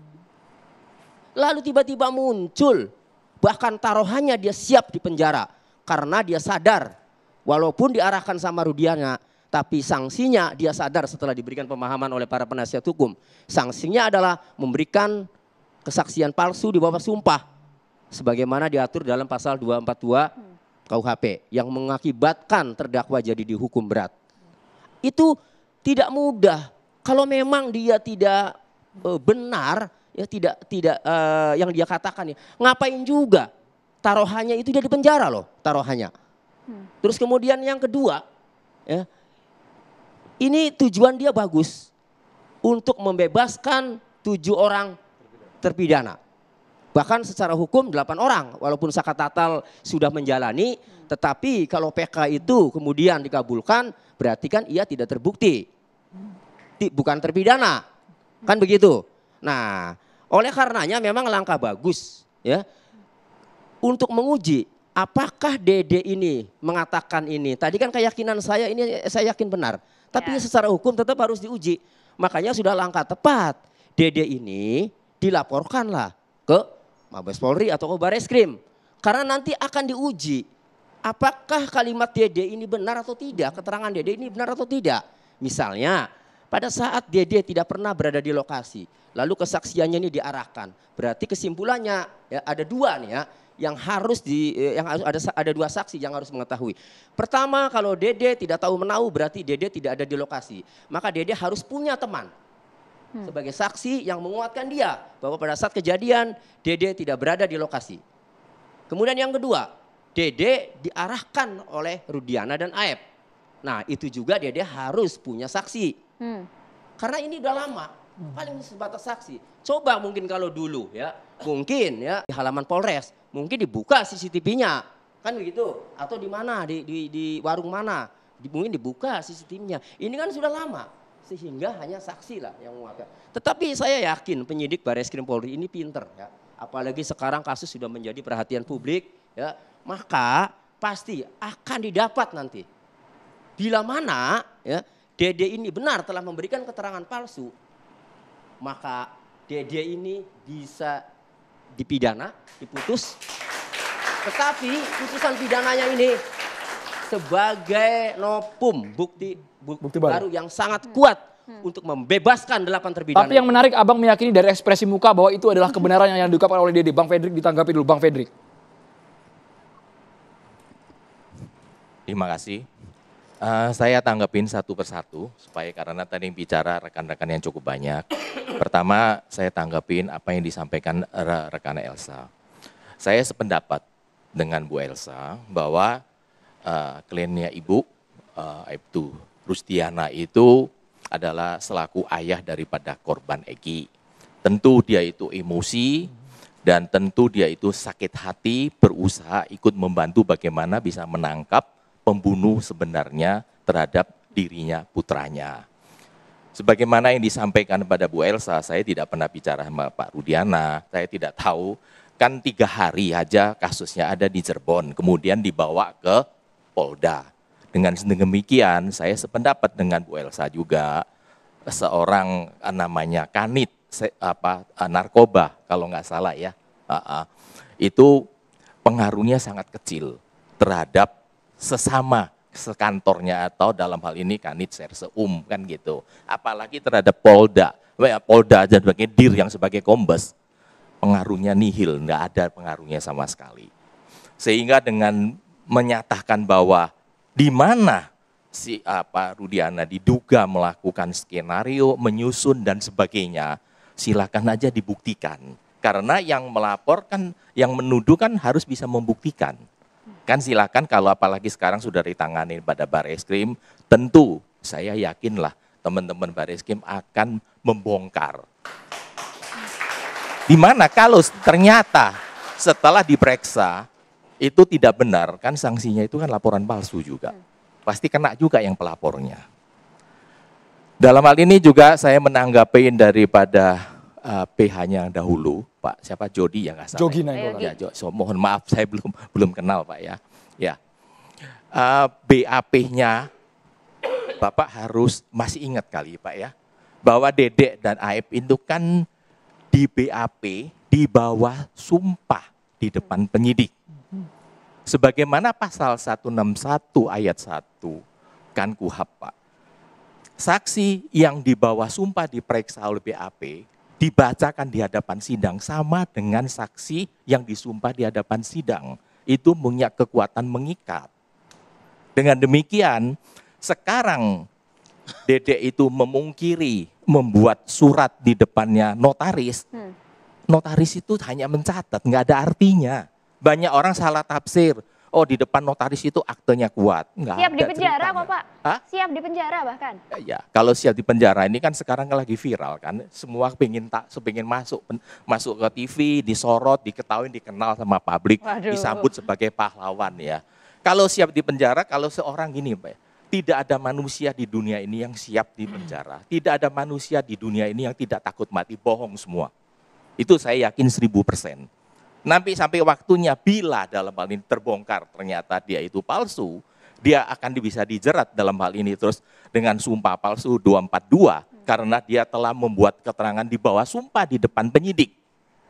Lalu tiba-tiba muncul, bahkan taruhannya dia siap di penjara. Karena dia sadar, walaupun diarahkan sama Rudiana, tapi sanksinya dia sadar setelah diberikan pemahaman oleh para penasihat hukum. Sanksinya adalah memberikan kesaksian palsu di bawah sumpah. Sebagaimana diatur dalam pasal 242 KUHP. Yang mengakibatkan terdakwa jadi dihukum berat. Itu tidak mudah. Kalau memang dia tidak e, benar, ya tidak tidak uh, yang dia katakan ya. Ngapain juga taruhannya itu dia di penjara loh, taruhannya. Hmm. Terus kemudian yang kedua, ya ini tujuan dia bagus untuk membebaskan tujuh orang terpidana. Bahkan secara hukum delapan orang, walaupun saka tatal sudah menjalani, tetapi kalau PK itu kemudian dikabulkan, berarti kan ia tidak terbukti. Bukan terpidana, kan begitu. Nah, oleh karenanya memang langkah bagus ya untuk menguji apakah Dede ini mengatakan ini. Tadi kan keyakinan saya ini saya yakin benar. Tapi ya. secara hukum tetap harus diuji. Makanya sudah langkah tepat. Dede ini dilaporkanlah ke Mabes Polri atau ke Bareskrim. Karena nanti akan diuji apakah kalimat Dede ini benar atau tidak, keterangan Dede ini benar atau tidak. Misalnya pada saat Dede tidak pernah berada di lokasi, lalu kesaksiannya ini diarahkan. Berarti kesimpulannya ya, ada dua nih ya yang harus di eh, yang harus ada ada dua saksi yang harus mengetahui. Pertama, kalau Dede tidak tahu menahu berarti Dede tidak ada di lokasi. Maka Dede harus punya teman hmm. sebagai saksi yang menguatkan dia bahwa pada saat kejadian Dede tidak berada di lokasi. Kemudian yang kedua, Dede diarahkan oleh Rudiana dan Aep. Nah, itu juga Dede harus punya saksi. Hmm. Karena ini udah lama, paling sebatas saksi. Coba mungkin kalau dulu ya, mungkin ya di halaman Polres mungkin dibuka CCTV-nya kan begitu atau di mana di, di, di warung mana di, mungkin dibuka CCTV-nya ini kan sudah lama sehingga hanya saksi lah yang mengatakan. Tetapi saya yakin penyidik Baris Krim Polri ini pinter ya. Apalagi sekarang kasus sudah menjadi perhatian publik ya, maka pasti akan didapat nanti. Bila mana ya Dede ini benar telah memberikan keterangan palsu, maka Dede ini bisa dipidana, diputus. Tetapi putusan pidananya ini sebagai nopum bukti, bukti, bukti baru. baru yang sangat kuat hmm. untuk membebaskan delapan terpidana. Tapi yang menarik Abang meyakini dari ekspresi muka bahwa itu adalah kebenaran yang diungkapkan oleh Dede. Bang Fedrik ditanggapi dulu Bang Fedrik. Terima kasih. Uh, saya tanggapin satu persatu supaya karena tadi bicara rekan-rekan yang cukup banyak. Pertama, saya tanggapin apa yang disampaikan rekan Elsa. Saya sependapat dengan Bu Elsa bahwa uh, kliennya Ibu uh, Rustiana itu adalah selaku ayah daripada korban Egi. Tentu dia itu emosi dan tentu dia itu sakit hati berusaha ikut membantu bagaimana bisa menangkap pembunuh sebenarnya terhadap dirinya putranya. Sebagaimana yang disampaikan pada Bu Elsa, saya tidak pernah bicara sama Pak Rudiana, saya tidak tahu, kan tiga hari aja kasusnya ada di Cirebon, kemudian dibawa ke Polda. Dengan demikian, saya sependapat dengan Bu Elsa juga, seorang eh, namanya kanit, apa eh, narkoba kalau nggak salah ya, ah, ah. itu pengaruhnya sangat kecil terhadap sesama sekantornya atau dalam hal ini kanitser seum kan gitu. Apalagi terhadap Polda, Polda dan sebagai dir yang sebagai kombes pengaruhnya nihil, nggak ada pengaruhnya sama sekali. Sehingga dengan menyatakan bahwa di mana si apa Rudiana diduga melakukan skenario, menyusun dan sebagainya, silakan aja dibuktikan. Karena yang melaporkan, yang menuduhkan harus bisa membuktikan kan silakan kalau apalagi sekarang sudah ditangani pada baris krim, tentu saya yakinlah teman-teman baris krim akan membongkar. Dimana kalau ternyata setelah diperiksa itu tidak benar, kan sanksinya itu kan laporan palsu juga. Pasti kena juga yang pelapornya. Dalam hal ini juga saya menanggapi daripada uh, eh, PH-nya dahulu, Pak siapa Jody ya nggak salah. Jogi ya? Nainggolan. Ya, jo, so, mohon maaf (laughs) saya belum belum kenal Pak ya. Ya. Uh, eh, BAP-nya Bapak harus masih ingat kali Pak ya bahwa Dedek dan Aep itu kan di BAP di bawah sumpah di depan penyidik. Sebagaimana pasal 161 ayat 1 kan Kuhap Pak. Saksi yang di bawah sumpah diperiksa oleh BAP dibacakan di hadapan sidang sama dengan saksi yang disumpah di hadapan sidang. Itu punya kekuatan mengikat. Dengan demikian, sekarang Dede itu memungkiri membuat surat di depannya notaris. Hmm. Notaris itu hanya mencatat, nggak ada artinya. Banyak orang salah tafsir oh di depan notaris itu aktenya kuat. Nggak siap di penjara kok Pak? Hah? Siap di penjara bahkan? Ya, ya, kalau siap di penjara ini kan sekarang lagi viral kan, semua pengen tak pengen masuk pen, masuk ke TV, disorot, diketahui, dikenal sama publik, Waduh. disambut sebagai pahlawan ya. Kalau siap di penjara, kalau seorang gini Pak, ya, tidak ada manusia di dunia ini yang siap di penjara. Tidak ada manusia di dunia ini yang tidak takut mati. Bohong semua. Itu saya yakin seribu persen. Nanti sampai waktunya bila dalam hal ini terbongkar ternyata dia itu palsu, dia akan bisa dijerat dalam hal ini terus dengan sumpah palsu 242 karena dia telah membuat keterangan di bawah sumpah di depan penyidik.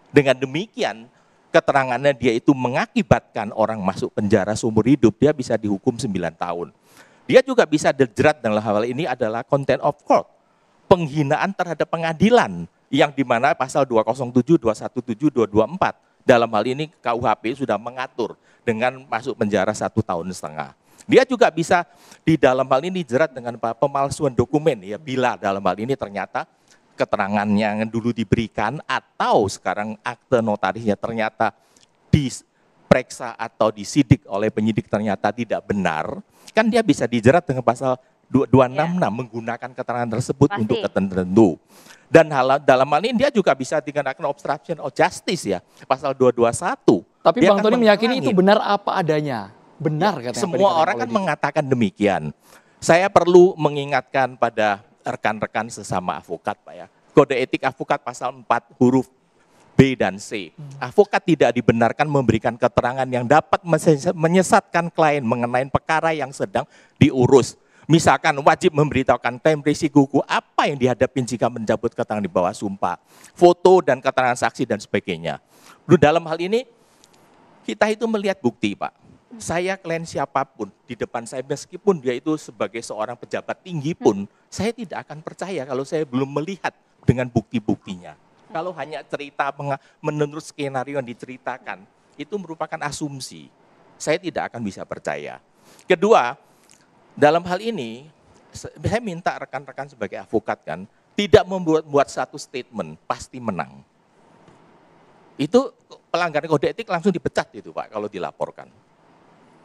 Dengan demikian keterangannya dia itu mengakibatkan orang masuk penjara seumur hidup, dia bisa dihukum 9 tahun. Dia juga bisa dijerat dalam hal ini adalah content of court, penghinaan terhadap pengadilan yang dimana pasal 207, 217, 224 dalam hal ini KUHP sudah mengatur dengan masuk penjara satu tahun setengah. Dia juga bisa di dalam hal ini jerat dengan pemalsuan dokumen ya bila dalam hal ini ternyata keterangan yang dulu diberikan atau sekarang akte notarisnya ternyata diperiksa atau disidik oleh penyidik ternyata tidak benar, kan dia bisa dijerat dengan pasal 266 ya. menggunakan keterangan tersebut Pasti. untuk tertentu. Dan hal, dalam hal ini dia juga bisa dikenakan obstruction of justice ya, pasal 221. Tapi dia Bang Tony meyakini itu benar apa adanya. Benar ya, katanya. Semua orang kan mengatakan demikian. Saya perlu mengingatkan pada rekan-rekan sesama avokat Pak ya. Kode etik avokat pasal 4 huruf B dan C. Hmm. Avokat tidak dibenarkan memberikan keterangan yang dapat menyesatkan klien mengenai perkara yang sedang diurus Misalkan wajib memberitahukan klaim kuku apa yang dihadapi jika mencabut keterangan di bawah sumpah, foto dan keterangan saksi dan sebagainya. Lalu dalam hal ini kita itu melihat bukti, Pak. Saya klien siapapun di depan saya meskipun dia itu sebagai seorang pejabat tinggi pun, hmm. saya tidak akan percaya kalau saya belum melihat dengan bukti-buktinya. Hmm. Kalau hanya cerita menurut skenario yang diceritakan, itu merupakan asumsi. Saya tidak akan bisa percaya. Kedua, dalam hal ini, saya minta rekan-rekan sebagai avokat kan, tidak membuat buat satu statement, pasti menang. Itu pelanggaran kode etik langsung dipecat itu Pak, kalau dilaporkan.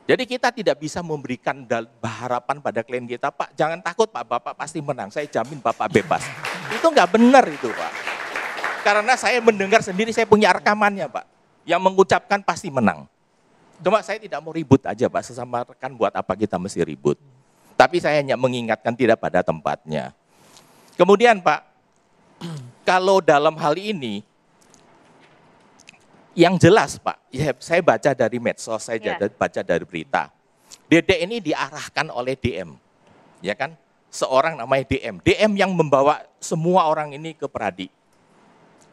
Jadi kita tidak bisa memberikan harapan pada klien kita, Pak jangan takut Pak, Bapak pasti menang, saya jamin Bapak bebas. itu nggak benar itu Pak. Karena saya mendengar sendiri, saya punya rekamannya Pak, yang mengucapkan pasti menang. Cuma saya tidak mau ribut aja Pak, sesama rekan buat apa kita mesti ribut. Tapi saya hanya mengingatkan tidak pada tempatnya. Kemudian Pak, kalau dalam hal ini yang jelas Pak, ya, saya baca dari medsos, saya yeah. baca dari berita. Dede ini diarahkan oleh DM, ya kan? Seorang namanya DM, DM yang membawa semua orang ini ke Pradi.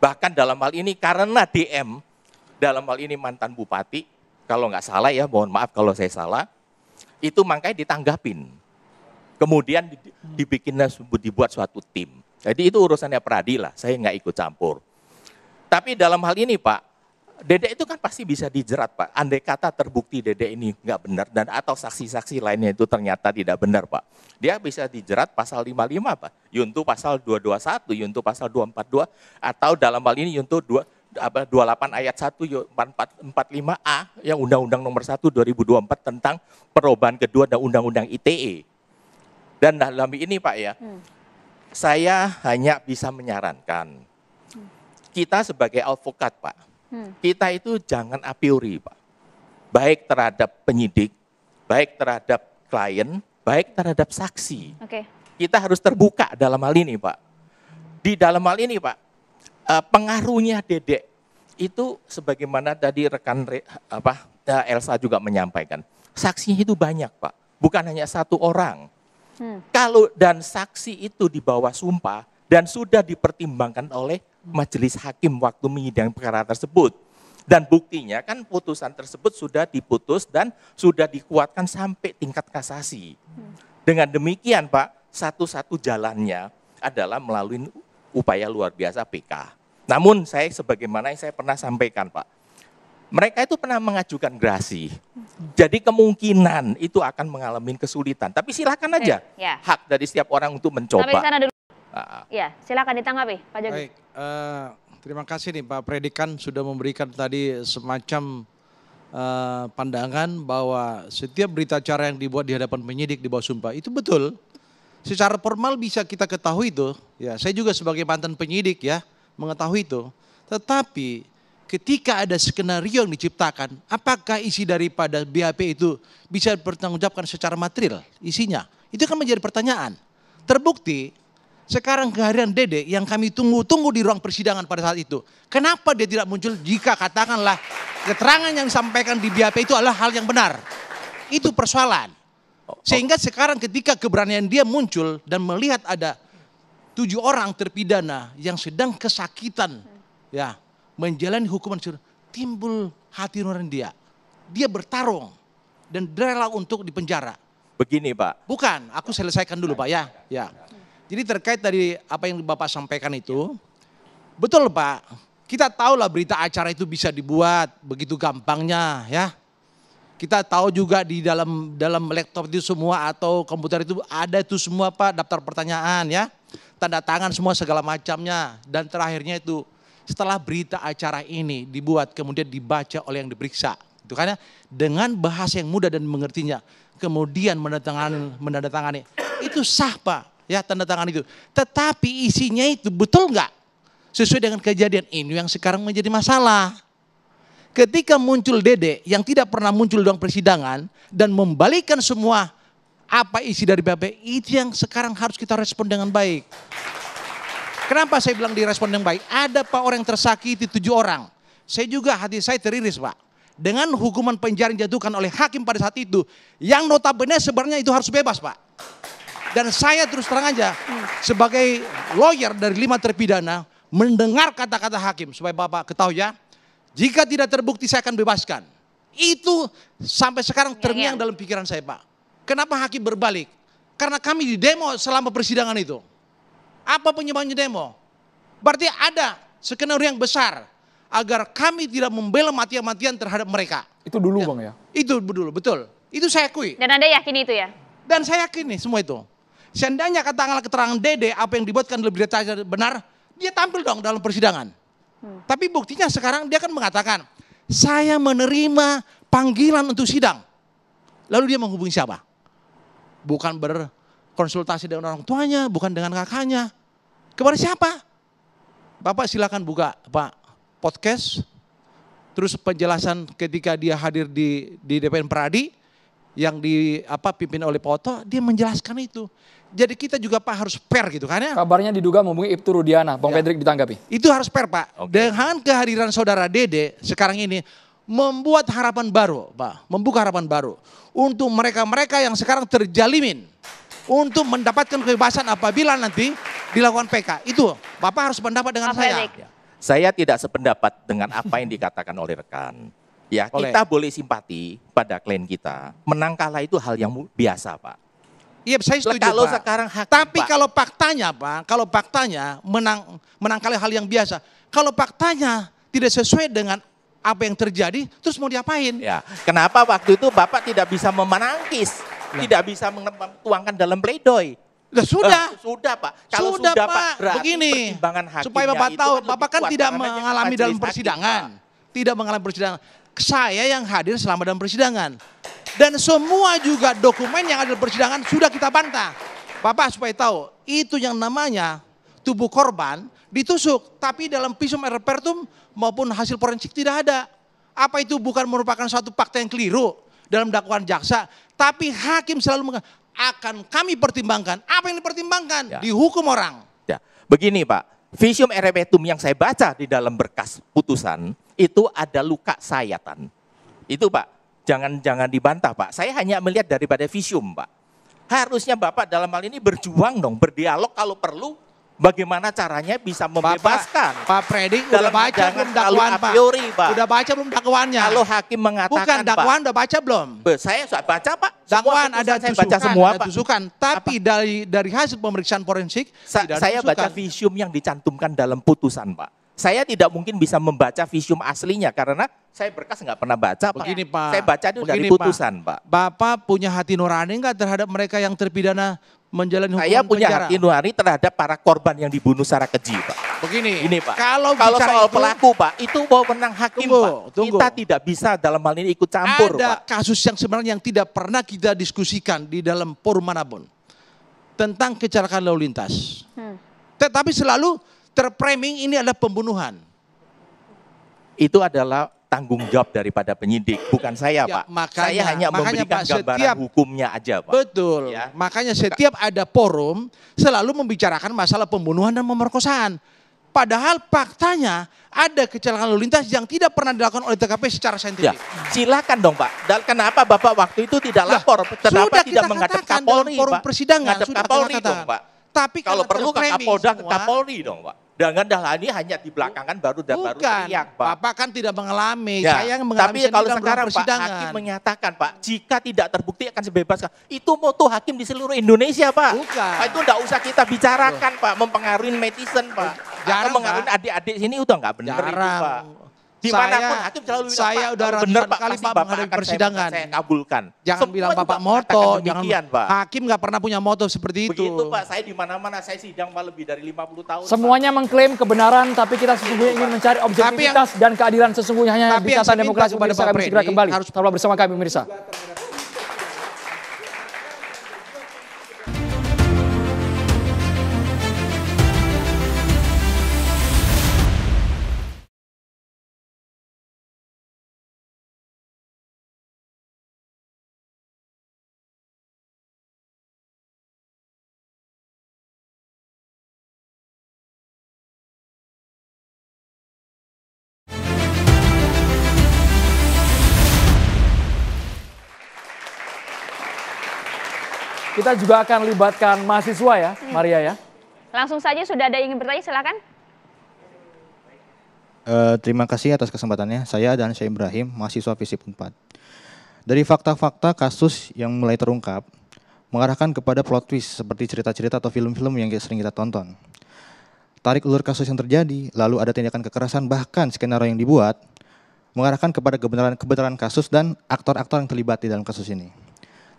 Bahkan dalam hal ini karena DM, dalam hal ini mantan bupati, kalau nggak salah ya, mohon maaf kalau saya salah, itu makanya ditanggapin. Kemudian dibikinlah dibuat suatu tim. Jadi itu urusannya Pradi lah, saya nggak ikut campur. Tapi dalam hal ini Pak, Dede itu kan pasti bisa dijerat Pak. Andai kata terbukti Dede ini nggak benar dan atau saksi-saksi lainnya itu ternyata tidak benar Pak. Dia bisa dijerat pasal 55 Pak. Yuntu pasal 221, Yuntu pasal 242 atau dalam hal ini Yuntu 2 28 ayat 1 45A yang Undang-Undang nomor 1 2024 tentang perubahan kedua dan Undang-Undang ITE. Dan dalam ini Pak ya, hmm. saya hanya bisa menyarankan. Hmm. Kita sebagai advokat Pak, hmm. kita itu jangan a priori Pak. Baik terhadap penyidik, baik terhadap klien, baik terhadap saksi. Okay. Kita harus terbuka dalam hal ini Pak. Di dalam hal ini Pak, eh, pengaruhnya dedek itu sebagaimana tadi rekan apa eh, Elsa juga menyampaikan. Saksinya itu banyak Pak, bukan hanya satu orang Hmm. Kalau dan saksi itu di bawah sumpah dan sudah dipertimbangkan oleh hmm. majelis hakim waktu menyidang perkara tersebut. Dan buktinya kan putusan tersebut sudah diputus dan sudah dikuatkan sampai tingkat kasasi. Hmm. Dengan demikian Pak, satu-satu jalannya adalah melalui upaya luar biasa PK. Namun saya sebagaimana yang saya pernah sampaikan Pak, mereka itu pernah mengajukan grasi, Jadi kemungkinan itu akan mengalami kesulitan. Tapi silakan aja eh, ya. hak dari setiap orang untuk mencoba. sana dulu. ya, silakan ditanggapi Pak Jogi. Baik, uh, terima kasih nih Pak Predikan sudah memberikan tadi semacam uh, pandangan bahwa setiap berita acara yang dibuat di hadapan penyidik di bawah sumpah itu betul. Secara formal bisa kita ketahui itu. Ya, saya juga sebagai mantan penyidik ya mengetahui itu. Tetapi ketika ada skenario yang diciptakan, apakah isi daripada BHP itu bisa dipertanggungjawabkan secara material isinya? Itu kan menjadi pertanyaan. Terbukti sekarang kehadiran Dede yang kami tunggu-tunggu di ruang persidangan pada saat itu. Kenapa dia tidak muncul jika katakanlah keterangan yang disampaikan di BAP itu adalah hal yang benar. Itu persoalan. Sehingga sekarang ketika keberanian dia muncul dan melihat ada tujuh orang terpidana yang sedang kesakitan. Ya, menjalani hukuman syur, timbul hati nurani dia. Dia bertarung dan rela untuk dipenjara. Begini Pak. Bukan, aku selesaikan dulu Pak ya. ya. Jadi terkait dari apa yang Bapak sampaikan itu, betul Pak, kita tahu lah berita acara itu bisa dibuat begitu gampangnya ya. Kita tahu juga di dalam dalam laptop itu semua atau komputer itu ada itu semua Pak daftar pertanyaan ya. Tanda tangan semua segala macamnya dan terakhirnya itu setelah berita acara ini dibuat kemudian dibaca oleh yang diperiksa. Itu karena ya. dengan bahasa yang mudah dan mengertinya kemudian menandatangani, menandatangani itu sah pak ya tanda tangan itu. Tetapi isinya itu betul nggak sesuai dengan kejadian ini yang sekarang menjadi masalah. Ketika muncul Dede yang tidak pernah muncul dalam persidangan dan membalikan semua apa isi dari BAP itu yang sekarang harus kita respon dengan baik. Kenapa saya bilang direspon yang baik? Ada pak orang yang tersakiti tujuh orang. Saya juga hati saya teriris pak. Dengan hukuman penjara yang jatuhkan oleh hakim pada saat itu. Yang notabene sebenarnya itu harus bebas pak. Dan saya terus terang aja sebagai lawyer dari lima terpidana mendengar kata-kata hakim. Supaya Bapak ketahui ya. Jika tidak terbukti saya akan bebaskan. Itu sampai sekarang iya, terngiang iya. dalam pikiran saya Pak. Kenapa hakim berbalik? Karena kami di demo selama persidangan itu. Apa penyebabnya demo? Berarti ada skenario yang besar agar kami tidak membela mati-matian terhadap mereka. Itu dulu ya. bang ya? Itu dulu, betul. Itu saya akui. Dan Anda yakin itu ya? Dan saya yakin nih semua itu. Seandainya katakanlah keterangan Dede apa yang dibuatkan lebih detail benar, dia tampil dong dalam persidangan. Hmm. Tapi buktinya sekarang dia akan mengatakan, saya menerima panggilan untuk sidang. Lalu dia menghubungi siapa? Bukan berkonsultasi dengan orang tuanya, bukan dengan kakaknya. Kepada siapa? Bapak silakan buka Pak podcast. Terus penjelasan ketika dia hadir di di DPN Pradi yang di apa pimpin oleh Pak Oto, dia menjelaskan itu. Jadi kita juga Pak harus fair gitu kan ya. Kabarnya diduga menghubungi Ibtu Rudiana, Bang ya. ditanggapi. Itu harus fair Pak. Okay. Dengan kehadiran saudara Dede sekarang ini membuat harapan baru Pak, membuka harapan baru untuk mereka-mereka yang sekarang terjalimin untuk mendapatkan kebebasan apabila nanti dilakukan PK. Itu Bapak harus pendapat dengan Bapak saya. Erik. Ya. Saya tidak sependapat dengan apa yang dikatakan oleh rekan. Ya, oleh. kita boleh simpati pada klien kita. Menang kalah itu hal yang biasa, Pak. Iya, saya setuju. Kalau Pak. sekarang hakim, Tapi Pak. kalau faktanya, Pak, kalau faktanya menang menang kalah hal yang biasa. Kalau faktanya tidak sesuai dengan apa yang terjadi, terus mau diapain? Ya, kenapa waktu itu Bapak tidak bisa memenangkis, nah. tidak bisa menuangkan dalam pledoi? Nah, sudah, eh, sudah Pak. Kalau sudah, sudah Pak, Pak begini. supaya Bapak tahu, kan Bapak kan tidak mengalami dalam persidangan. Hakim, tidak mengalami persidangan. Saya yang hadir selama dalam persidangan. Dan semua juga dokumen yang ada dalam persidangan sudah kita bantah. Bapak supaya tahu, itu yang namanya tubuh korban ditusuk, tapi dalam visum repertum maupun hasil forensik tidak ada. Apa itu bukan merupakan suatu fakta yang keliru dalam dakwaan jaksa, tapi hakim selalu akan kami pertimbangkan. Apa yang dipertimbangkan? Ya. Dihukum orang. Ya. Begini Pak, visium erebetum yang saya baca di dalam berkas putusan itu ada luka sayatan. Itu Pak, jangan-jangan dibantah Pak. Saya hanya melihat daripada visium Pak. Harusnya Bapak dalam hal ini berjuang dong, berdialog kalau perlu bagaimana caranya bisa membebaskan. Pak, Pak Predi udah baca belum dakwaan Pak? Apiori, Pak? Udah baca belum dakwaannya? Kalau hakim mengatakan Bukan dakwaan Pak. udah baca belum? saya sudah baca Pak. Dakwaan ada tusukan, baca semua, ada Pak. Tapi dari dari hasil pemeriksaan forensik Sa saya tusukan. baca visum yang dicantumkan dalam putusan Pak. Saya tidak mungkin bisa membaca visum aslinya karena saya berkas nggak pernah baca. Begini Pak, Pak saya baca itu dari putusan Pak. Pak. Bapak punya hati nurani nggak terhadap mereka yang terpidana menjalani hukuman Saya punya penjara. hati nurani terhadap para korban yang dibunuh secara keji, Pak. Begini, ini Pak. Kalau, kalau soal itu, pelaku, Pak, itu mau menang hakim, tunggu, Pak. Tunggu. Kita tidak bisa dalam hal ini ikut campur, Ada Pak. kasus yang sebenarnya yang tidak pernah kita diskusikan di dalam forum manapun tentang kecelakaan lalu lintas. Hmm. Tetapi selalu terframing ini adalah pembunuhan. Itu adalah tanggung jawab daripada penyidik, bukan saya, ya, Pak. Makanya, saya hanya makanya, memberikan Pak, gambaran setiap, hukumnya aja, Pak. Betul. Ya. Makanya setiap ada forum selalu membicarakan masalah pembunuhan dan pemerkosaan. Padahal faktanya ada kecelakaan lalu lintas yang tidak pernah dilakukan oleh TKP secara saintifik. Ya, silakan dong Pak. Dan kenapa Bapak waktu itu tidak lapor? Lah, kenapa sudah tidak menghadap Kapolri, dalam forum Pak? persidangan sudah Kapolri dong Pak. Tapi kalau perlu ke Kapolda, ke Kapolri dong Pak. Dengan ini hanya di belakangan baru dan baru teriak, Pak. Bapak kan tidak mengalami. Ya. Saya yang mengalami Tapi kalau sekarang Pak Hakim menyatakan, Pak, jika tidak terbukti akan sebebaskan. Itu moto Hakim di seluruh Indonesia, Pak. Bukan. Pak, itu enggak usah kita bicarakan, Pak, mempengaruhi netizen, Pak. Jangan Atau mengaruhi adik-adik sini udah enggak benar itu, Pak. Dimanapun saya, Hakim selalu bilang, saya Pak, udah benar Pak, kali Pak menghadapi persidangan. Saya, saya kabulkan. Jangan Semua bilang Bapak moto, jangan Pak. Hakim nggak pernah punya moto seperti itu. Begitu Pak, saya di mana-mana saya sidang Pak lebih dari 50 tahun. Semuanya Pak. mengklaim kebenaran tapi kita sesungguhnya ingin mencari objektivitas dan keadilan sesungguhnya hanya tapi di demokrasi pada Pak Presiden. kembali. Harus tetaplah bersama kami pemirsa. kita juga akan libatkan mahasiswa ya, hmm. Maria ya. Langsung saja sudah ada yang ingin bertanya, silakan. Uh, terima kasih atas kesempatannya. Saya dan saya Ibrahim, mahasiswa FISIP 4. Dari fakta-fakta kasus yang mulai terungkap, mengarahkan kepada plot twist seperti cerita-cerita atau film-film yang sering kita tonton. Tarik ulur kasus yang terjadi, lalu ada tindakan kekerasan bahkan skenario yang dibuat, mengarahkan kepada kebenaran-kebenaran kasus dan aktor-aktor yang terlibat di dalam kasus ini.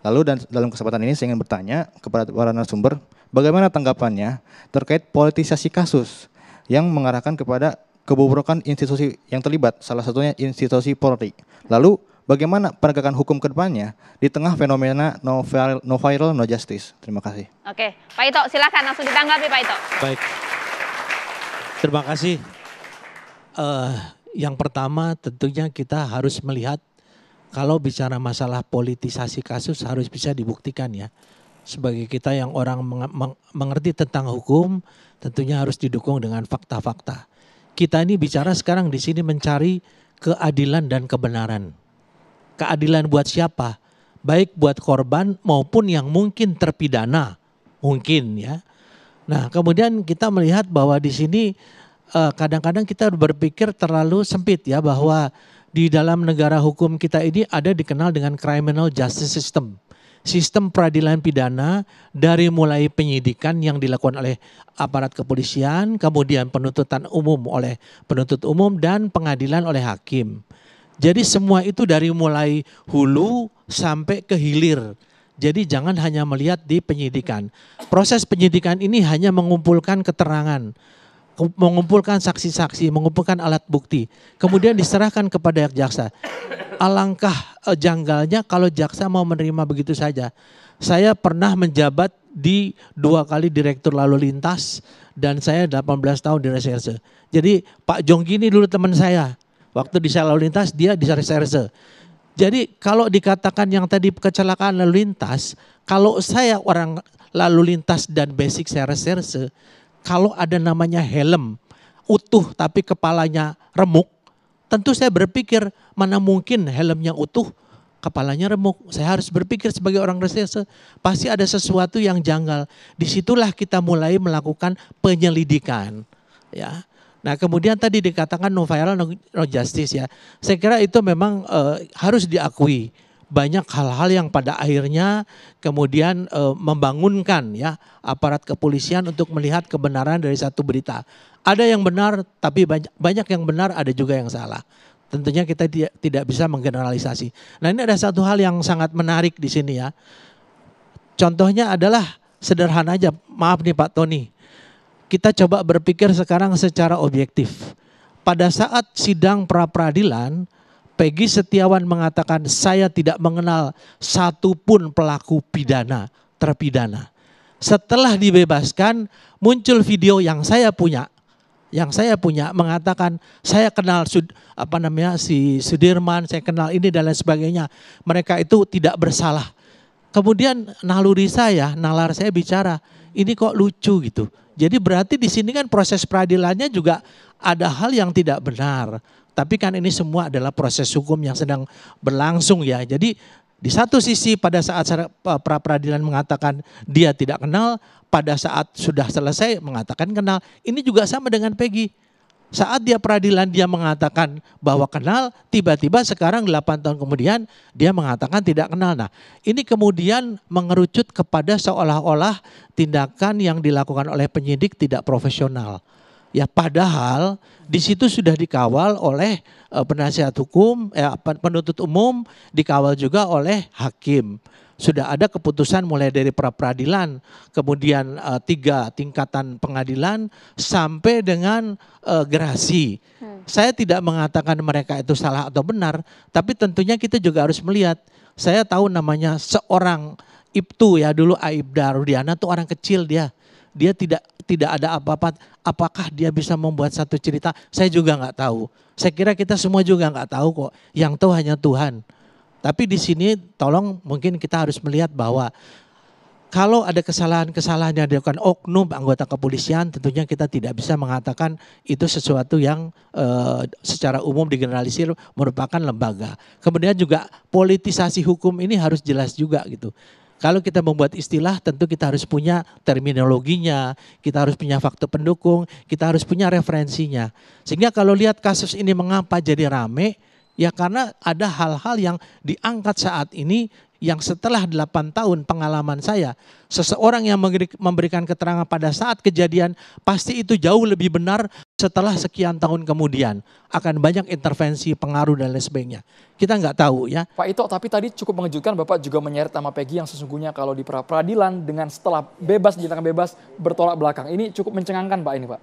Lalu dan dalam kesempatan ini saya ingin bertanya kepada para narasumber, bagaimana tanggapannya terkait politisasi kasus yang mengarahkan kepada kebobrokan institusi yang terlibat, salah satunya institusi Polri. Lalu bagaimana penegakan hukum ke di tengah fenomena no viral, no, viral, no justice. Terima kasih. Oke, Pak Ito silakan langsung ditanggapi Pak Ito. Baik. Terima kasih. Uh, yang pertama tentunya kita harus melihat kalau bicara masalah politisasi kasus harus bisa dibuktikan ya. Sebagai kita yang orang meng mengerti tentang hukum, tentunya harus didukung dengan fakta-fakta. Kita ini bicara sekarang di sini mencari keadilan dan kebenaran. Keadilan buat siapa? Baik buat korban maupun yang mungkin terpidana, mungkin ya. Nah, kemudian kita melihat bahwa di sini eh, kadang-kadang kita berpikir terlalu sempit ya bahwa di dalam negara hukum kita ini ada dikenal dengan criminal justice system. Sistem peradilan pidana dari mulai penyidikan yang dilakukan oleh aparat kepolisian, kemudian penuntutan umum oleh penuntut umum dan pengadilan oleh hakim. Jadi semua itu dari mulai hulu sampai ke hilir. Jadi jangan hanya melihat di penyidikan. Proses penyidikan ini hanya mengumpulkan keterangan mengumpulkan saksi-saksi, mengumpulkan alat bukti, kemudian diserahkan kepada jaksa. Alangkah eh, janggalnya kalau jaksa mau menerima begitu saja. Saya pernah menjabat di dua kali direktur lalu lintas dan saya 18 tahun di reserse. Jadi Pak Jonggi ini dulu teman saya. Waktu di saya lalu lintas dia di reserse. Jadi kalau dikatakan yang tadi kecelakaan lalu lintas, kalau saya orang lalu lintas dan basic saya reserse, kalau ada namanya helm utuh tapi kepalanya remuk, tentu saya berpikir mana mungkin helmnya utuh, kepalanya remuk. Saya harus berpikir sebagai orang reserse, pasti ada sesuatu yang janggal. Disitulah kita mulai melakukan penyelidikan. Ya, Nah, kemudian tadi dikatakan no viral, no, justice ya. Saya kira itu memang uh, harus diakui banyak hal-hal yang pada akhirnya kemudian e, membangunkan ya aparat kepolisian untuk melihat kebenaran dari satu berita. Ada yang benar tapi banyak banyak yang benar ada juga yang salah. Tentunya kita tidak bisa menggeneralisasi. Nah, ini ada satu hal yang sangat menarik di sini ya. Contohnya adalah sederhana aja. Maaf nih Pak Tony. Kita coba berpikir sekarang secara objektif. Pada saat sidang pra peradilan Peggy Setiawan mengatakan saya tidak mengenal satupun pelaku pidana, terpidana. Setelah dibebaskan muncul video yang saya punya yang saya punya mengatakan saya kenal apa namanya si Sudirman, saya kenal ini dan lain sebagainya. Mereka itu tidak bersalah. Kemudian naluri saya, nalar saya bicara, ini kok lucu gitu. Jadi berarti di sini kan proses peradilannya juga ada hal yang tidak benar. Tapi kan ini semua adalah proses hukum yang sedang berlangsung ya. Jadi di satu sisi pada saat pra peradilan mengatakan dia tidak kenal, pada saat sudah selesai mengatakan kenal. Ini juga sama dengan Peggy. Saat dia peradilan dia mengatakan bahwa kenal, tiba-tiba sekarang 8 tahun kemudian dia mengatakan tidak kenal. Nah, ini kemudian mengerucut kepada seolah-olah tindakan yang dilakukan oleh penyidik tidak profesional. Ya padahal di situ sudah dikawal oleh uh, penasihat hukum, eh, penuntut umum, dikawal juga oleh hakim. Sudah ada keputusan mulai dari pra peradilan, kemudian uh, tiga tingkatan pengadilan sampai dengan uh, gerasi. Hmm. Saya tidak mengatakan mereka itu salah atau benar, tapi tentunya kita juga harus melihat. Saya tahu namanya seorang Ibtu ya dulu Aibda Rudiana tuh orang kecil dia. Dia tidak tidak ada apa-apa, apakah dia bisa membuat satu cerita? Saya juga nggak tahu. Saya kira kita semua juga nggak tahu kok. Yang tahu hanya Tuhan. Tapi di sini tolong mungkin kita harus melihat bahwa kalau ada kesalahan-kesalahan yang dilakukan oknum anggota kepolisian, tentunya kita tidak bisa mengatakan itu sesuatu yang e, secara umum digeneralisir merupakan lembaga. Kemudian juga politisasi hukum ini harus jelas juga gitu. Kalau kita membuat istilah tentu kita harus punya terminologinya, kita harus punya faktor pendukung, kita harus punya referensinya. Sehingga kalau lihat kasus ini mengapa jadi rame, ya karena ada hal-hal yang diangkat saat ini yang setelah 8 tahun pengalaman saya, seseorang yang memberikan keterangan pada saat kejadian pasti itu jauh lebih benar setelah sekian tahun kemudian. Akan banyak intervensi, pengaruh dan lain sebagainya. Kita nggak tahu ya. Pak Ito, tapi tadi cukup mengejutkan Bapak juga menyeret sama Peggy yang sesungguhnya kalau di peradilan dengan setelah bebas, dinyatakan bebas, bertolak belakang. Ini cukup mencengangkan Pak ini Pak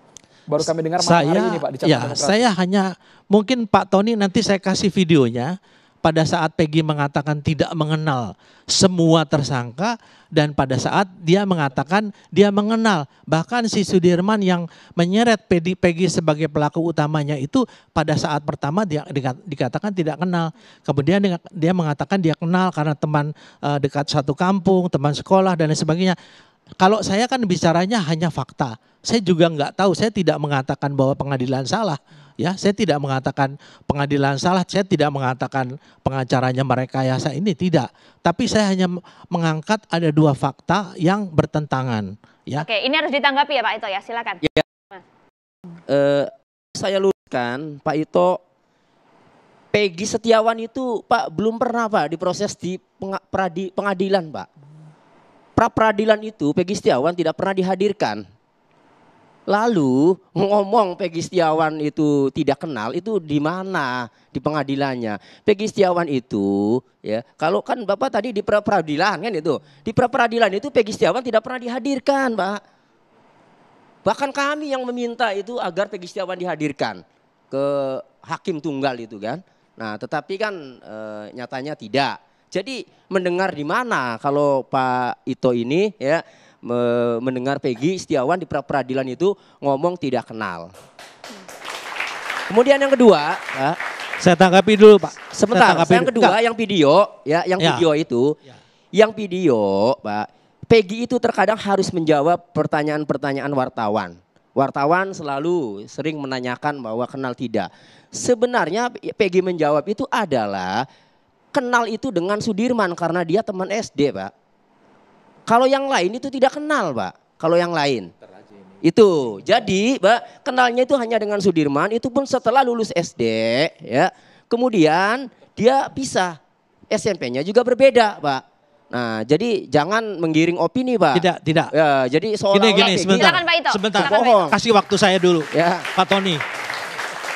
baru kami dengar saya, hari ini Pak di ya, Saya hanya mungkin Pak Tony nanti saya kasih videonya pada saat Peggy mengatakan tidak mengenal semua tersangka dan pada saat dia mengatakan dia mengenal bahkan si Sudirman yang menyeret Peggy sebagai pelaku utamanya itu pada saat pertama dia dikatakan tidak kenal kemudian dia mengatakan dia kenal karena teman eh, dekat satu kampung teman sekolah dan sebagainya kalau saya kan bicaranya hanya fakta saya juga nggak tahu saya tidak mengatakan bahwa pengadilan salah Ya, saya tidak mengatakan pengadilan salah, saya tidak mengatakan pengacaranya mereka yasa ini tidak, tapi saya hanya mengangkat ada dua fakta yang bertentangan, ya. Oke, ini harus ditanggapi ya Pak Ito ya, silakan. Ya. Uh, saya luruskan Pak Ito Peggy Setiawan itu Pak belum pernah Pak diproses di pengadilan Pak. Pra peradilan itu Peggy Setiawan tidak pernah dihadirkan Lalu ngomong Peggy Setiawan itu tidak kenal itu di mana di pengadilannya. Peggy Setiawan itu ya kalau kan Bapak tadi di pra peradilan kan itu. Di pra peradilan itu Peggy Setiawan tidak pernah dihadirkan, Pak. Bahkan kami yang meminta itu agar Peggy Setiawan dihadirkan ke hakim tunggal itu kan. Nah, tetapi kan e, nyatanya tidak. Jadi mendengar di mana kalau Pak Ito ini ya mendengar Peggy Setiawan di pra peradilan itu ngomong tidak kenal. Kemudian yang kedua, ya, saya tanggapi dulu Pak. Sebentar, saya yang kedua Enggak. yang video, ya yang ya. video itu, ya. yang video Pak, Peggy itu terkadang harus menjawab pertanyaan-pertanyaan wartawan. Wartawan selalu sering menanyakan bahwa kenal tidak. Sebenarnya Peggy menjawab itu adalah kenal itu dengan Sudirman karena dia teman SD, Pak. Kalau yang lain itu tidak kenal, Pak. Kalau yang lain. Itu. Jadi, Pak, kenalnya itu hanya dengan Sudirman, itu pun setelah lulus SD, ya. Kemudian dia bisa SMP-nya juga berbeda, Pak. Nah, jadi jangan menggiring opini, Pak. Tidak, tidak. Ya, jadi soal olah gini, gini, gitu. sebentar. Silakan, Pak Sebentar, Pak Ito. Kasih waktu saya dulu. Ya. Pak Tony.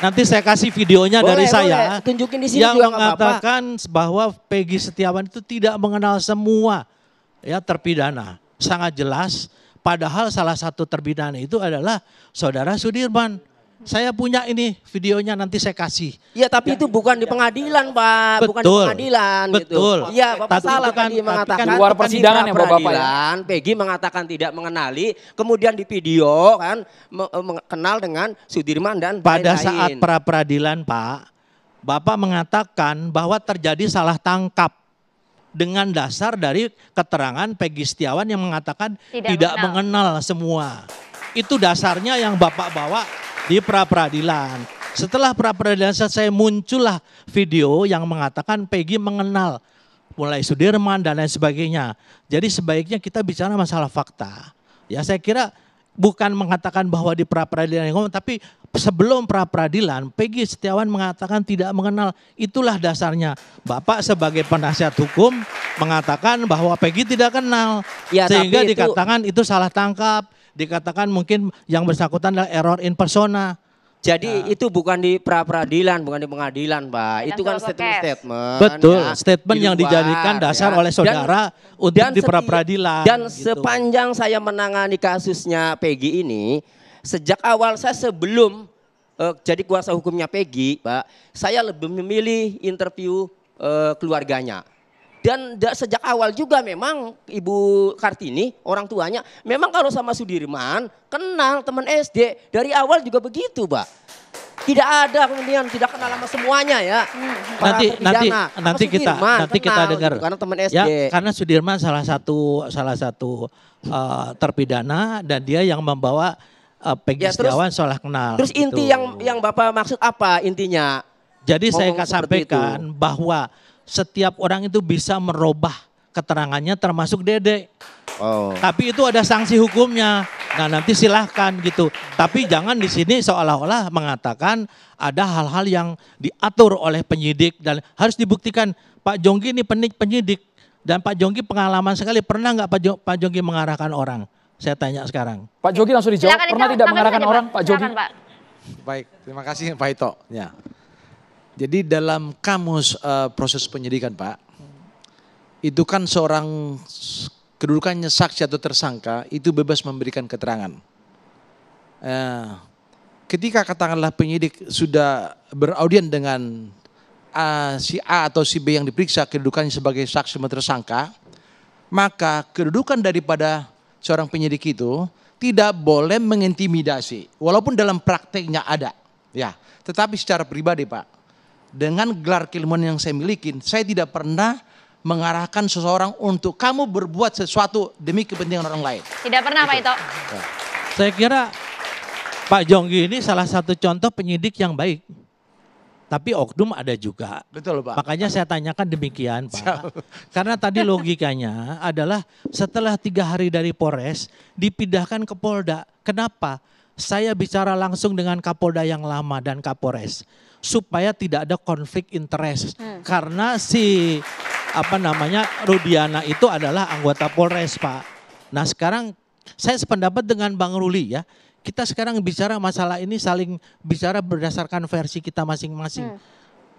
Nanti saya kasih videonya boleh, dari boleh. saya. Tunjukin di sini yang juga mengatakan apa -apa. bahwa Peggy Setiawan itu tidak mengenal semua ya terpidana. Sangat jelas padahal salah satu terpidana itu adalah saudara Sudirman. Saya punya ini videonya nanti saya kasih. Iya, tapi ya. itu bukan di pengadilan, Pak. Betul. Bukan di pengadilan gitu. Betul. gitu. Iya, Bapak tapi salah kan, tadi kan mengatakan kan di luar persidangan ya, Bapak ya. Peggy mengatakan tidak mengenali, kemudian di video kan eh, mengenal dengan Sudirman dan Pada lain-lain. saat pra peradilan, Pak, Bapak mengatakan bahwa terjadi salah tangkap dengan dasar dari keterangan Peggy Setiawan yang mengatakan tidak, tidak mengenal. mengenal semua. Itu dasarnya yang Bapak bawa di pra peradilan. Setelah pra peradilan selesai muncullah video yang mengatakan Peggy mengenal mulai Sudirman dan lain sebagainya. Jadi sebaiknya kita bicara masalah fakta. Ya saya kira bukan mengatakan bahwa di pra peradilan yang ngomong, tapi sebelum pra peradilan Peggy Setiawan mengatakan tidak mengenal. Itulah dasarnya. Bapak sebagai penasihat hukum mengatakan bahwa Peggy tidak kenal. Ya, Sehingga itu... dikatakan itu salah tangkap, dikatakan mungkin yang bersangkutan adalah error in persona. Jadi ya. itu bukan di pra peradilan, bukan di pengadilan, Pak. Ya, itu kan statement-statement. Ya. Betul, ya, statement yang dijadikan ya. dasar ya. oleh saudara dan, untuk dan di pra peradilan. Dan gitu. sepanjang saya menangani kasusnya Peggy ini, sejak awal saya sebelum uh, jadi kuasa hukumnya Peggy, Pak, saya lebih memilih interview uh, keluarganya. Dan sejak awal juga memang Ibu Kartini orang tuanya memang kalau sama Sudirman kenal teman SD dari awal juga begitu, Pak. Tidak ada kemudian tidak kenal sama semuanya ya. Hmm. Para nanti nanti nanti kita nanti kenal, kita dengar gitu karena teman SD. Ya, karena Sudirman salah satu salah satu uh, terpidana dan dia yang membawa uh, Peggy ya, Setiawan salah kenal. Terus gitu. inti yang yang Bapak maksud apa intinya? Jadi saya sampaikan bahwa setiap orang itu bisa merubah keterangannya termasuk Dede. Oh. Tapi itu ada sanksi hukumnya. Nah nanti silahkan gitu. Tapi jangan di sini seolah-olah mengatakan ada hal-hal yang diatur oleh penyidik dan harus dibuktikan Pak Jonggi ini penik penyidik dan Pak Jonggi pengalaman sekali pernah nggak Pak, jo Jonggi mengarahkan orang? Saya tanya sekarang. Pak Jonggi langsung dijawab. Silakan pernah tidak mengarahkan orang Pak, Pak Jonggi? Baik, terima kasih Pak Ito. Ya. Jadi dalam kamus uh, proses penyidikan Pak, itu kan seorang kedudukannya saksi atau tersangka itu bebas memberikan keterangan. Uh, ketika katakanlah penyidik sudah beraudien dengan uh, si A atau si B yang diperiksa kedudukannya sebagai saksi atau tersangka, maka kedudukan daripada seorang penyidik itu tidak boleh mengintimidasi, walaupun dalam prakteknya ada. Ya, tetapi secara pribadi Pak, dengan gelar keilmuan yang saya miliki, saya tidak pernah mengarahkan seseorang untuk kamu berbuat sesuatu demi kepentingan orang lain. Tidak pernah Pak gitu. Ito. Ya. Saya kira Pak Jonggi ini salah satu contoh penyidik yang baik. Tapi oknum ada juga. Betul Pak. Makanya saya tanyakan demikian Pak. Siap. Karena tadi (laughs) logikanya adalah setelah tiga hari dari Polres dipindahkan ke Polda. Kenapa? saya bicara langsung dengan Kapolda yang lama dan Kapolres supaya tidak ada konflik interest hmm. karena si apa namanya Rudiana itu adalah anggota Polres Pak. Nah sekarang saya sependapat dengan Bang Ruli ya. Kita sekarang bicara masalah ini saling bicara berdasarkan versi kita masing-masing. Hmm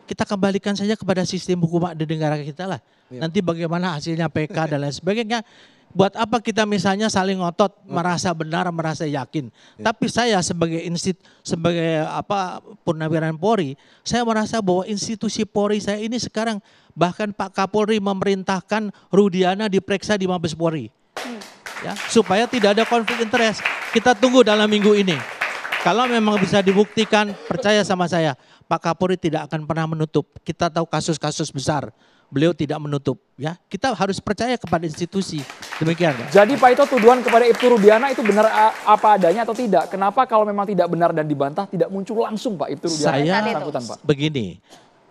kita kembalikan saja kepada sistem hukum di negara kita lah. Ya. Nanti bagaimana hasilnya PK dan lain sebagainya buat apa kita misalnya saling ngotot merasa benar merasa yakin ya. tapi saya sebagai instit sebagai apa purnawiran Polri saya merasa bahwa institusi Polri saya ini sekarang bahkan Pak Kapolri memerintahkan Rudiana diperiksa di Mabes Polri hmm. ya supaya tidak ada konflik interest kita tunggu dalam minggu ini kalau memang bisa dibuktikan percaya sama saya Pak Kapolri tidak akan pernah menutup kita tahu kasus-kasus besar beliau tidak menutup ya. Kita harus percaya kepada institusi. Demikian, Ya. Jadi Pak Ito tuduhan kepada Ibu Rudiana itu benar apa adanya atau tidak? Kenapa kalau memang tidak benar dan dibantah tidak muncul langsung Pak Ibu Rudiana? Saya sangkutan, Pak. Begini.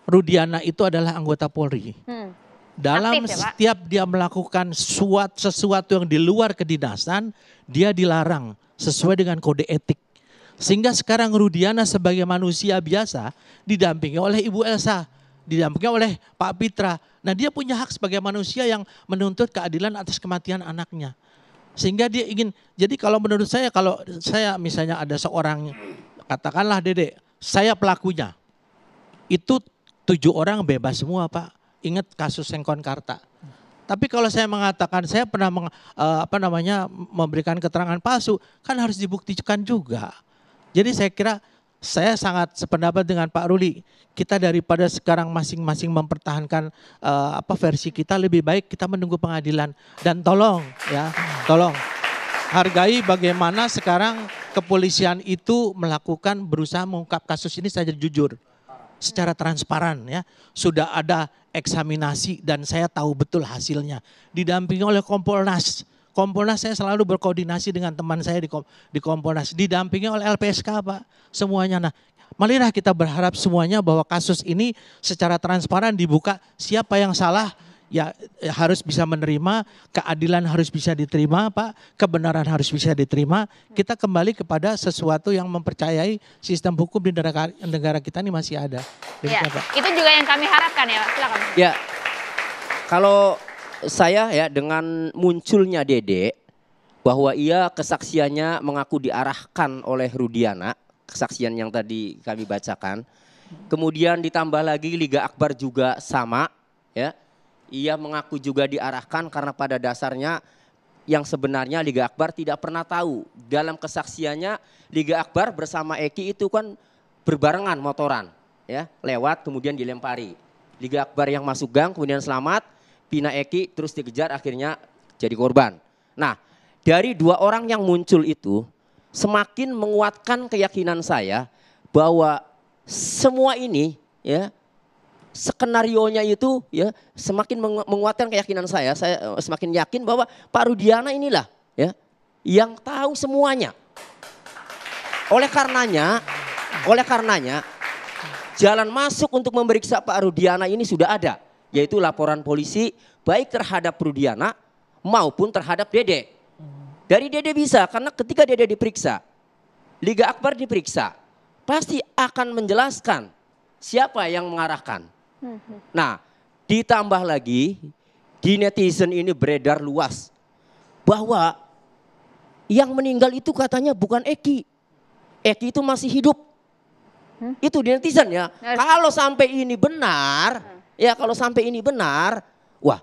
Rudiana itu adalah anggota Polri. Hmm. Dalam Aktif, ya, setiap dia melakukan suat, sesuatu yang di luar kedinasan, dia dilarang sesuai dengan kode etik. Sehingga sekarang Rudiana sebagai manusia biasa didampingi oleh Ibu Elsa didampingi oleh Pak Pitra. Nah dia punya hak sebagai manusia yang menuntut keadilan atas kematian anaknya. Sehingga dia ingin, jadi kalau menurut saya, kalau saya misalnya ada seorang, katakanlah dedek, saya pelakunya. Itu tujuh orang bebas semua Pak. Ingat kasus Sengkon Karta. Tapi kalau saya mengatakan saya pernah meng, eh, apa namanya memberikan keterangan palsu, kan harus dibuktikan juga. Jadi saya kira saya sangat sependapat dengan Pak Ruli. Kita daripada sekarang masing-masing mempertahankan uh, apa versi kita lebih baik kita menunggu pengadilan dan tolong ya, tolong hargai bagaimana sekarang kepolisian itu melakukan berusaha mengungkap kasus ini saja jujur secara transparan ya. Sudah ada eksaminasi dan saya tahu betul hasilnya. Didampingi oleh Kompolnas Kompolnas saya selalu berkoordinasi dengan teman saya di, di Kompolnas, didampingi oleh LPSK Pak, semuanya. Nah, marilah kita berharap semuanya bahwa kasus ini secara transparan dibuka siapa yang salah ya, ya harus bisa menerima, keadilan harus bisa diterima, Pak, kebenaran harus bisa diterima. Kita kembali kepada sesuatu yang mempercayai sistem hukum di negara, kita ini masih ada. Demikian, ya, Pak. Itu juga yang kami harapkan ya, Pak. Silakan. Ya. Kalau saya ya dengan munculnya Dede bahwa ia kesaksiannya mengaku diarahkan oleh Rudiana, kesaksian yang tadi kami bacakan. Kemudian ditambah lagi Liga Akbar juga sama, ya. Ia mengaku juga diarahkan karena pada dasarnya yang sebenarnya Liga Akbar tidak pernah tahu. Dalam kesaksiannya Liga Akbar bersama Eki itu kan berbarengan motoran, ya, lewat kemudian dilempari. Liga Akbar yang masuk gang kemudian selamat, Pina Eki terus dikejar akhirnya jadi korban. Nah, dari dua orang yang muncul itu semakin menguatkan keyakinan saya bahwa semua ini ya skenario nya itu ya semakin menguatkan keyakinan saya saya eh, semakin yakin bahwa Pak Rudiana inilah ya yang tahu semuanya oleh karenanya oleh karenanya jalan masuk untuk memeriksa Pak Rudiana ini sudah ada yaitu laporan polisi baik terhadap Rudiana maupun terhadap Dede. Dari Dede bisa karena ketika Dede diperiksa, Liga Akbar diperiksa, pasti akan menjelaskan siapa yang mengarahkan. Nah, ditambah lagi di netizen ini beredar luas bahwa yang meninggal itu katanya bukan Eki. Eki itu masih hidup. Hmm? Itu di netizen ya. Kalau sampai ini benar, Ya kalau sampai ini benar, wah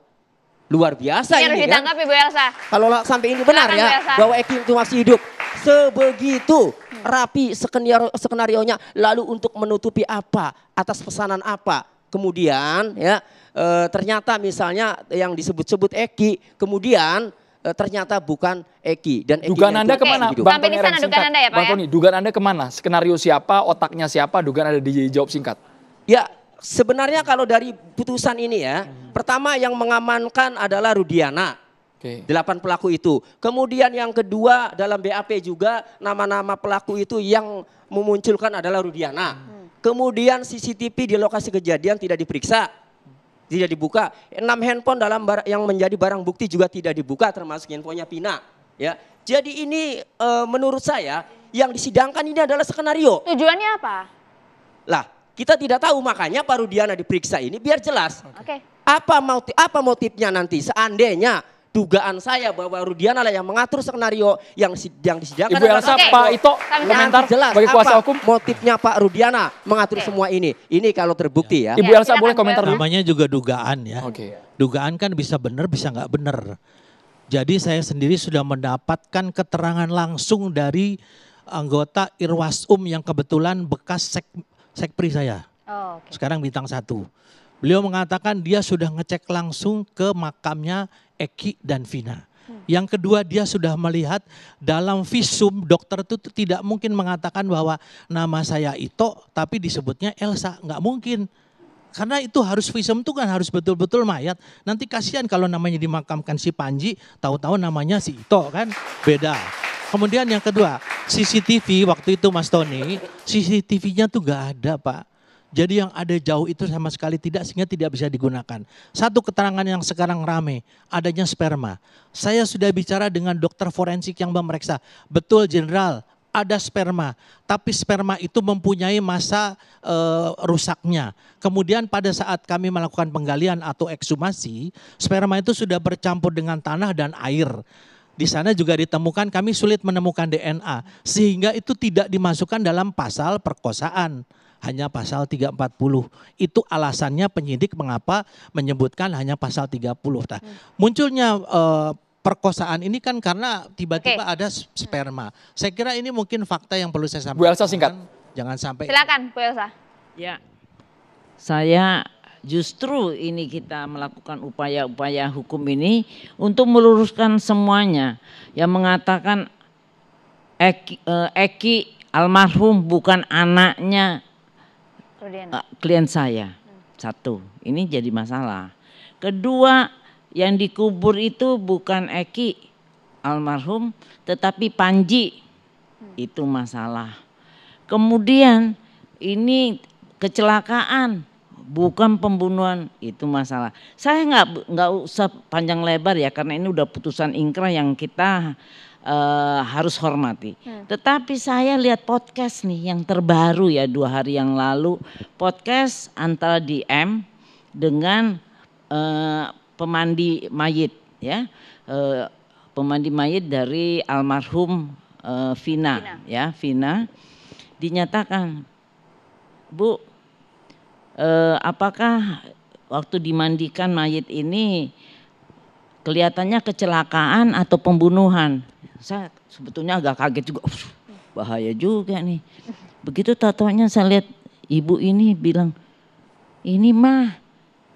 luar biasa ini, ini kan? harus Elsa. Kalau sampai ini benar ya bahwa Eki itu masih hidup. Sebegitu rapi skenario skenarionya lalu untuk menutupi apa atas pesanan apa. Kemudian ya e, ternyata misalnya yang disebut-sebut Eki kemudian e, ternyata bukan Eki dan Eki dugaan Anda kemana? Hidup. Bang Sampai di sana dugaan Anda ya Pak Bang ya? Tony, dugaan Anda kemana? Skenario siapa, otaknya siapa, dugaan Anda dijawab singkat. Ya sebenarnya kalau dari putusan ini ya, hmm. pertama yang mengamankan adalah Rudiana. Okay. Delapan pelaku itu. Kemudian yang kedua dalam BAP juga nama-nama pelaku itu yang memunculkan adalah Rudiana. Hmm. Kemudian CCTV di lokasi kejadian tidak diperiksa, tidak dibuka. Enam handphone dalam yang menjadi barang bukti juga tidak dibuka, termasuk handphonenya Pina. Ya, jadi ini e, menurut saya yang disidangkan ini adalah skenario. Tujuannya apa? Lah, kita tidak tahu makanya Pak Rudiana diperiksa ini biar jelas. Oke. Okay. Apa motif apa motifnya nanti seandainya dugaan saya bahwa Rudiana lah yang mengatur skenario yang yang disidangkan. Ibu Elsa, okay. Pak Ito, komentar jelas bagi kuasa apa hukum. Motifnya Pak Rudiana mengatur okay. semua ini. Ini kalau terbukti ya. Ibu ya, Elsa boleh komentar dulu. Namanya juga dugaan ya. Oke. Okay. Dugaan kan bisa benar bisa nggak benar. Jadi saya sendiri sudah mendapatkan keterangan langsung dari anggota Irwasum yang kebetulan bekas sek, sekpri saya. Oh, okay. Sekarang bintang satu. Beliau mengatakan dia sudah ngecek langsung ke makamnya Eki dan Vina. Hmm. Yang kedua dia sudah melihat dalam visum dokter itu tidak mungkin mengatakan bahwa nama saya Ito tapi disebutnya Elsa. Nggak mungkin. Karena itu harus visum itu kan harus betul-betul mayat. Nanti kasihan kalau namanya dimakamkan si Panji, tahu-tahu namanya si Ito kan beda. Kemudian yang kedua, CCTV waktu itu Mas Tony, CCTV-nya tuh gak ada Pak. Jadi yang ada jauh itu sama sekali tidak sehingga tidak bisa digunakan. Satu keterangan yang sekarang rame, adanya sperma. Saya sudah bicara dengan dokter forensik yang memeriksa. Betul jenderal, ada sperma, tapi sperma itu mempunyai masa e, rusaknya. Kemudian pada saat kami melakukan penggalian atau ekshumasi, sperma itu sudah bercampur dengan tanah dan air. Di sana juga ditemukan kami sulit menemukan DNA sehingga itu tidak dimasukkan dalam pasal perkosaan hanya pasal 340. Itu alasannya penyidik mengapa menyebutkan hanya pasal 30. Nah, hmm. munculnya eh, perkosaan ini kan karena tiba-tiba ada hmm. sperma. Saya kira ini mungkin fakta yang perlu saya sampaikan. Bu Elsa singkat. Jangan sampai. Silakan Bu Elsa. Ya. Saya justru ini kita melakukan upaya-upaya hukum ini untuk meluruskan semuanya yang mengatakan Eki, eh, Eki almarhum bukan anaknya klien, eh, klien saya. Satu, ini jadi masalah. Kedua, yang dikubur itu bukan Eki almarhum tetapi Panji. Hmm. Itu masalah. Kemudian ini kecelakaan bukan pembunuhan itu masalah. Saya nggak nggak usah panjang lebar ya karena ini udah putusan ingkrah yang kita uh, harus hormati. Hmm. Tetapi saya lihat podcast nih yang terbaru ya dua hari yang lalu podcast antara DM dengan uh, pemandi mayit ya uh, pemandi mayit dari almarhum uh, Vina, Vina ya Vina dinyatakan Bu eh, apakah waktu dimandikan mayit ini kelihatannya kecelakaan atau pembunuhan. Saya sebetulnya agak kaget juga, bahaya juga nih. Begitu tatonya saya lihat ibu ini bilang, ini mah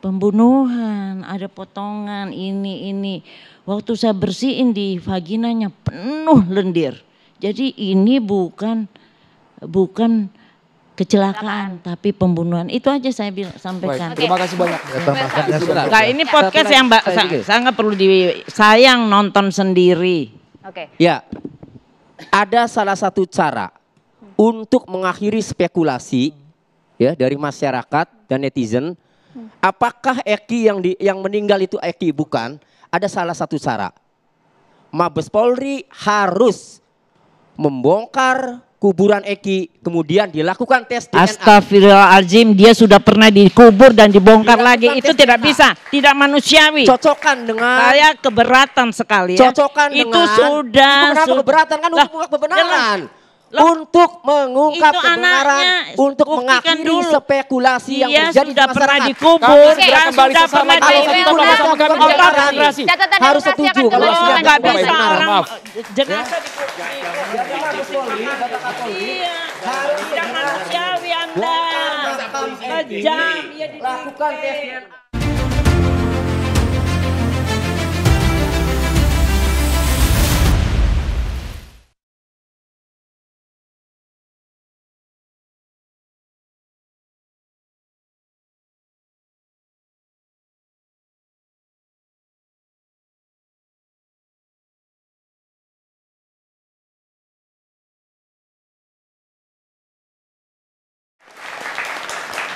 pembunuhan, ada potongan ini ini. Waktu saya bersihin di vaginanya penuh lendir. Jadi ini bukan bukan kecelakaan tapi pembunuhan itu aja saya sampaikan. Baik, terima kasih banyak. Ya, kasih. Nah, ini podcast yang mbak saya, sangat perlu di sayang nonton sendiri. Oke. Okay. Ya, ada salah satu cara untuk mengakhiri spekulasi ya dari masyarakat dan netizen. Apakah Eki yang di, yang meninggal itu Eki bukan? Ada salah satu cara. Mabes Polri harus membongkar kuburan Eki kemudian dilakukan tes DNA. Astagfirullahaladzim dia sudah pernah dikubur dan dibongkar dilakukan lagi itu tidak DNA. bisa tidak manusiawi Cocokan dengan saya keberatan sekali ya. itu dengan itu sudah kenapa keberatan kan lah, untuk kebenaran Loh, untuk mengungkap kebenaran, untuk mengakhiri dulu. spekulasi dia yang terjadi sudah pernah dikubur, kami sudah kembali sudah pernah demokrasi. Harus setuju kalau sudah tidak bisa orang jenazah dikubur. Anda. Jam. Ya, Lakukan tes DNA.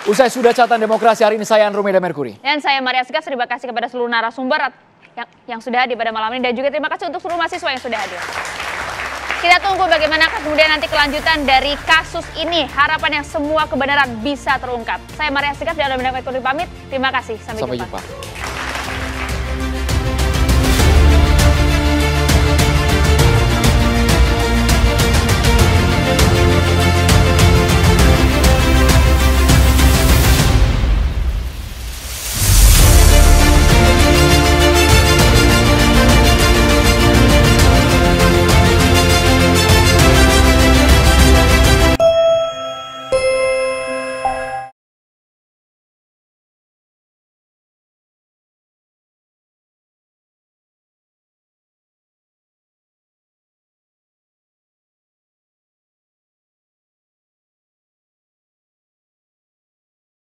Usai sudah catatan demokrasi hari ini saya Andromeda Meda Merkuri. Dan saya Maria Segas, terima kasih kepada seluruh narasumber yang, yang sudah hadir pada malam ini. Dan juga terima kasih untuk seluruh mahasiswa yang sudah hadir. Kita tunggu bagaimana kemudian nanti kelanjutan dari kasus ini. Harapan yang semua kebenaran bisa terungkap. Saya Maria Segas dan Andro Meda Merkuri pamit. Terima kasih. Sampai, Sampai jumpa. jumpa.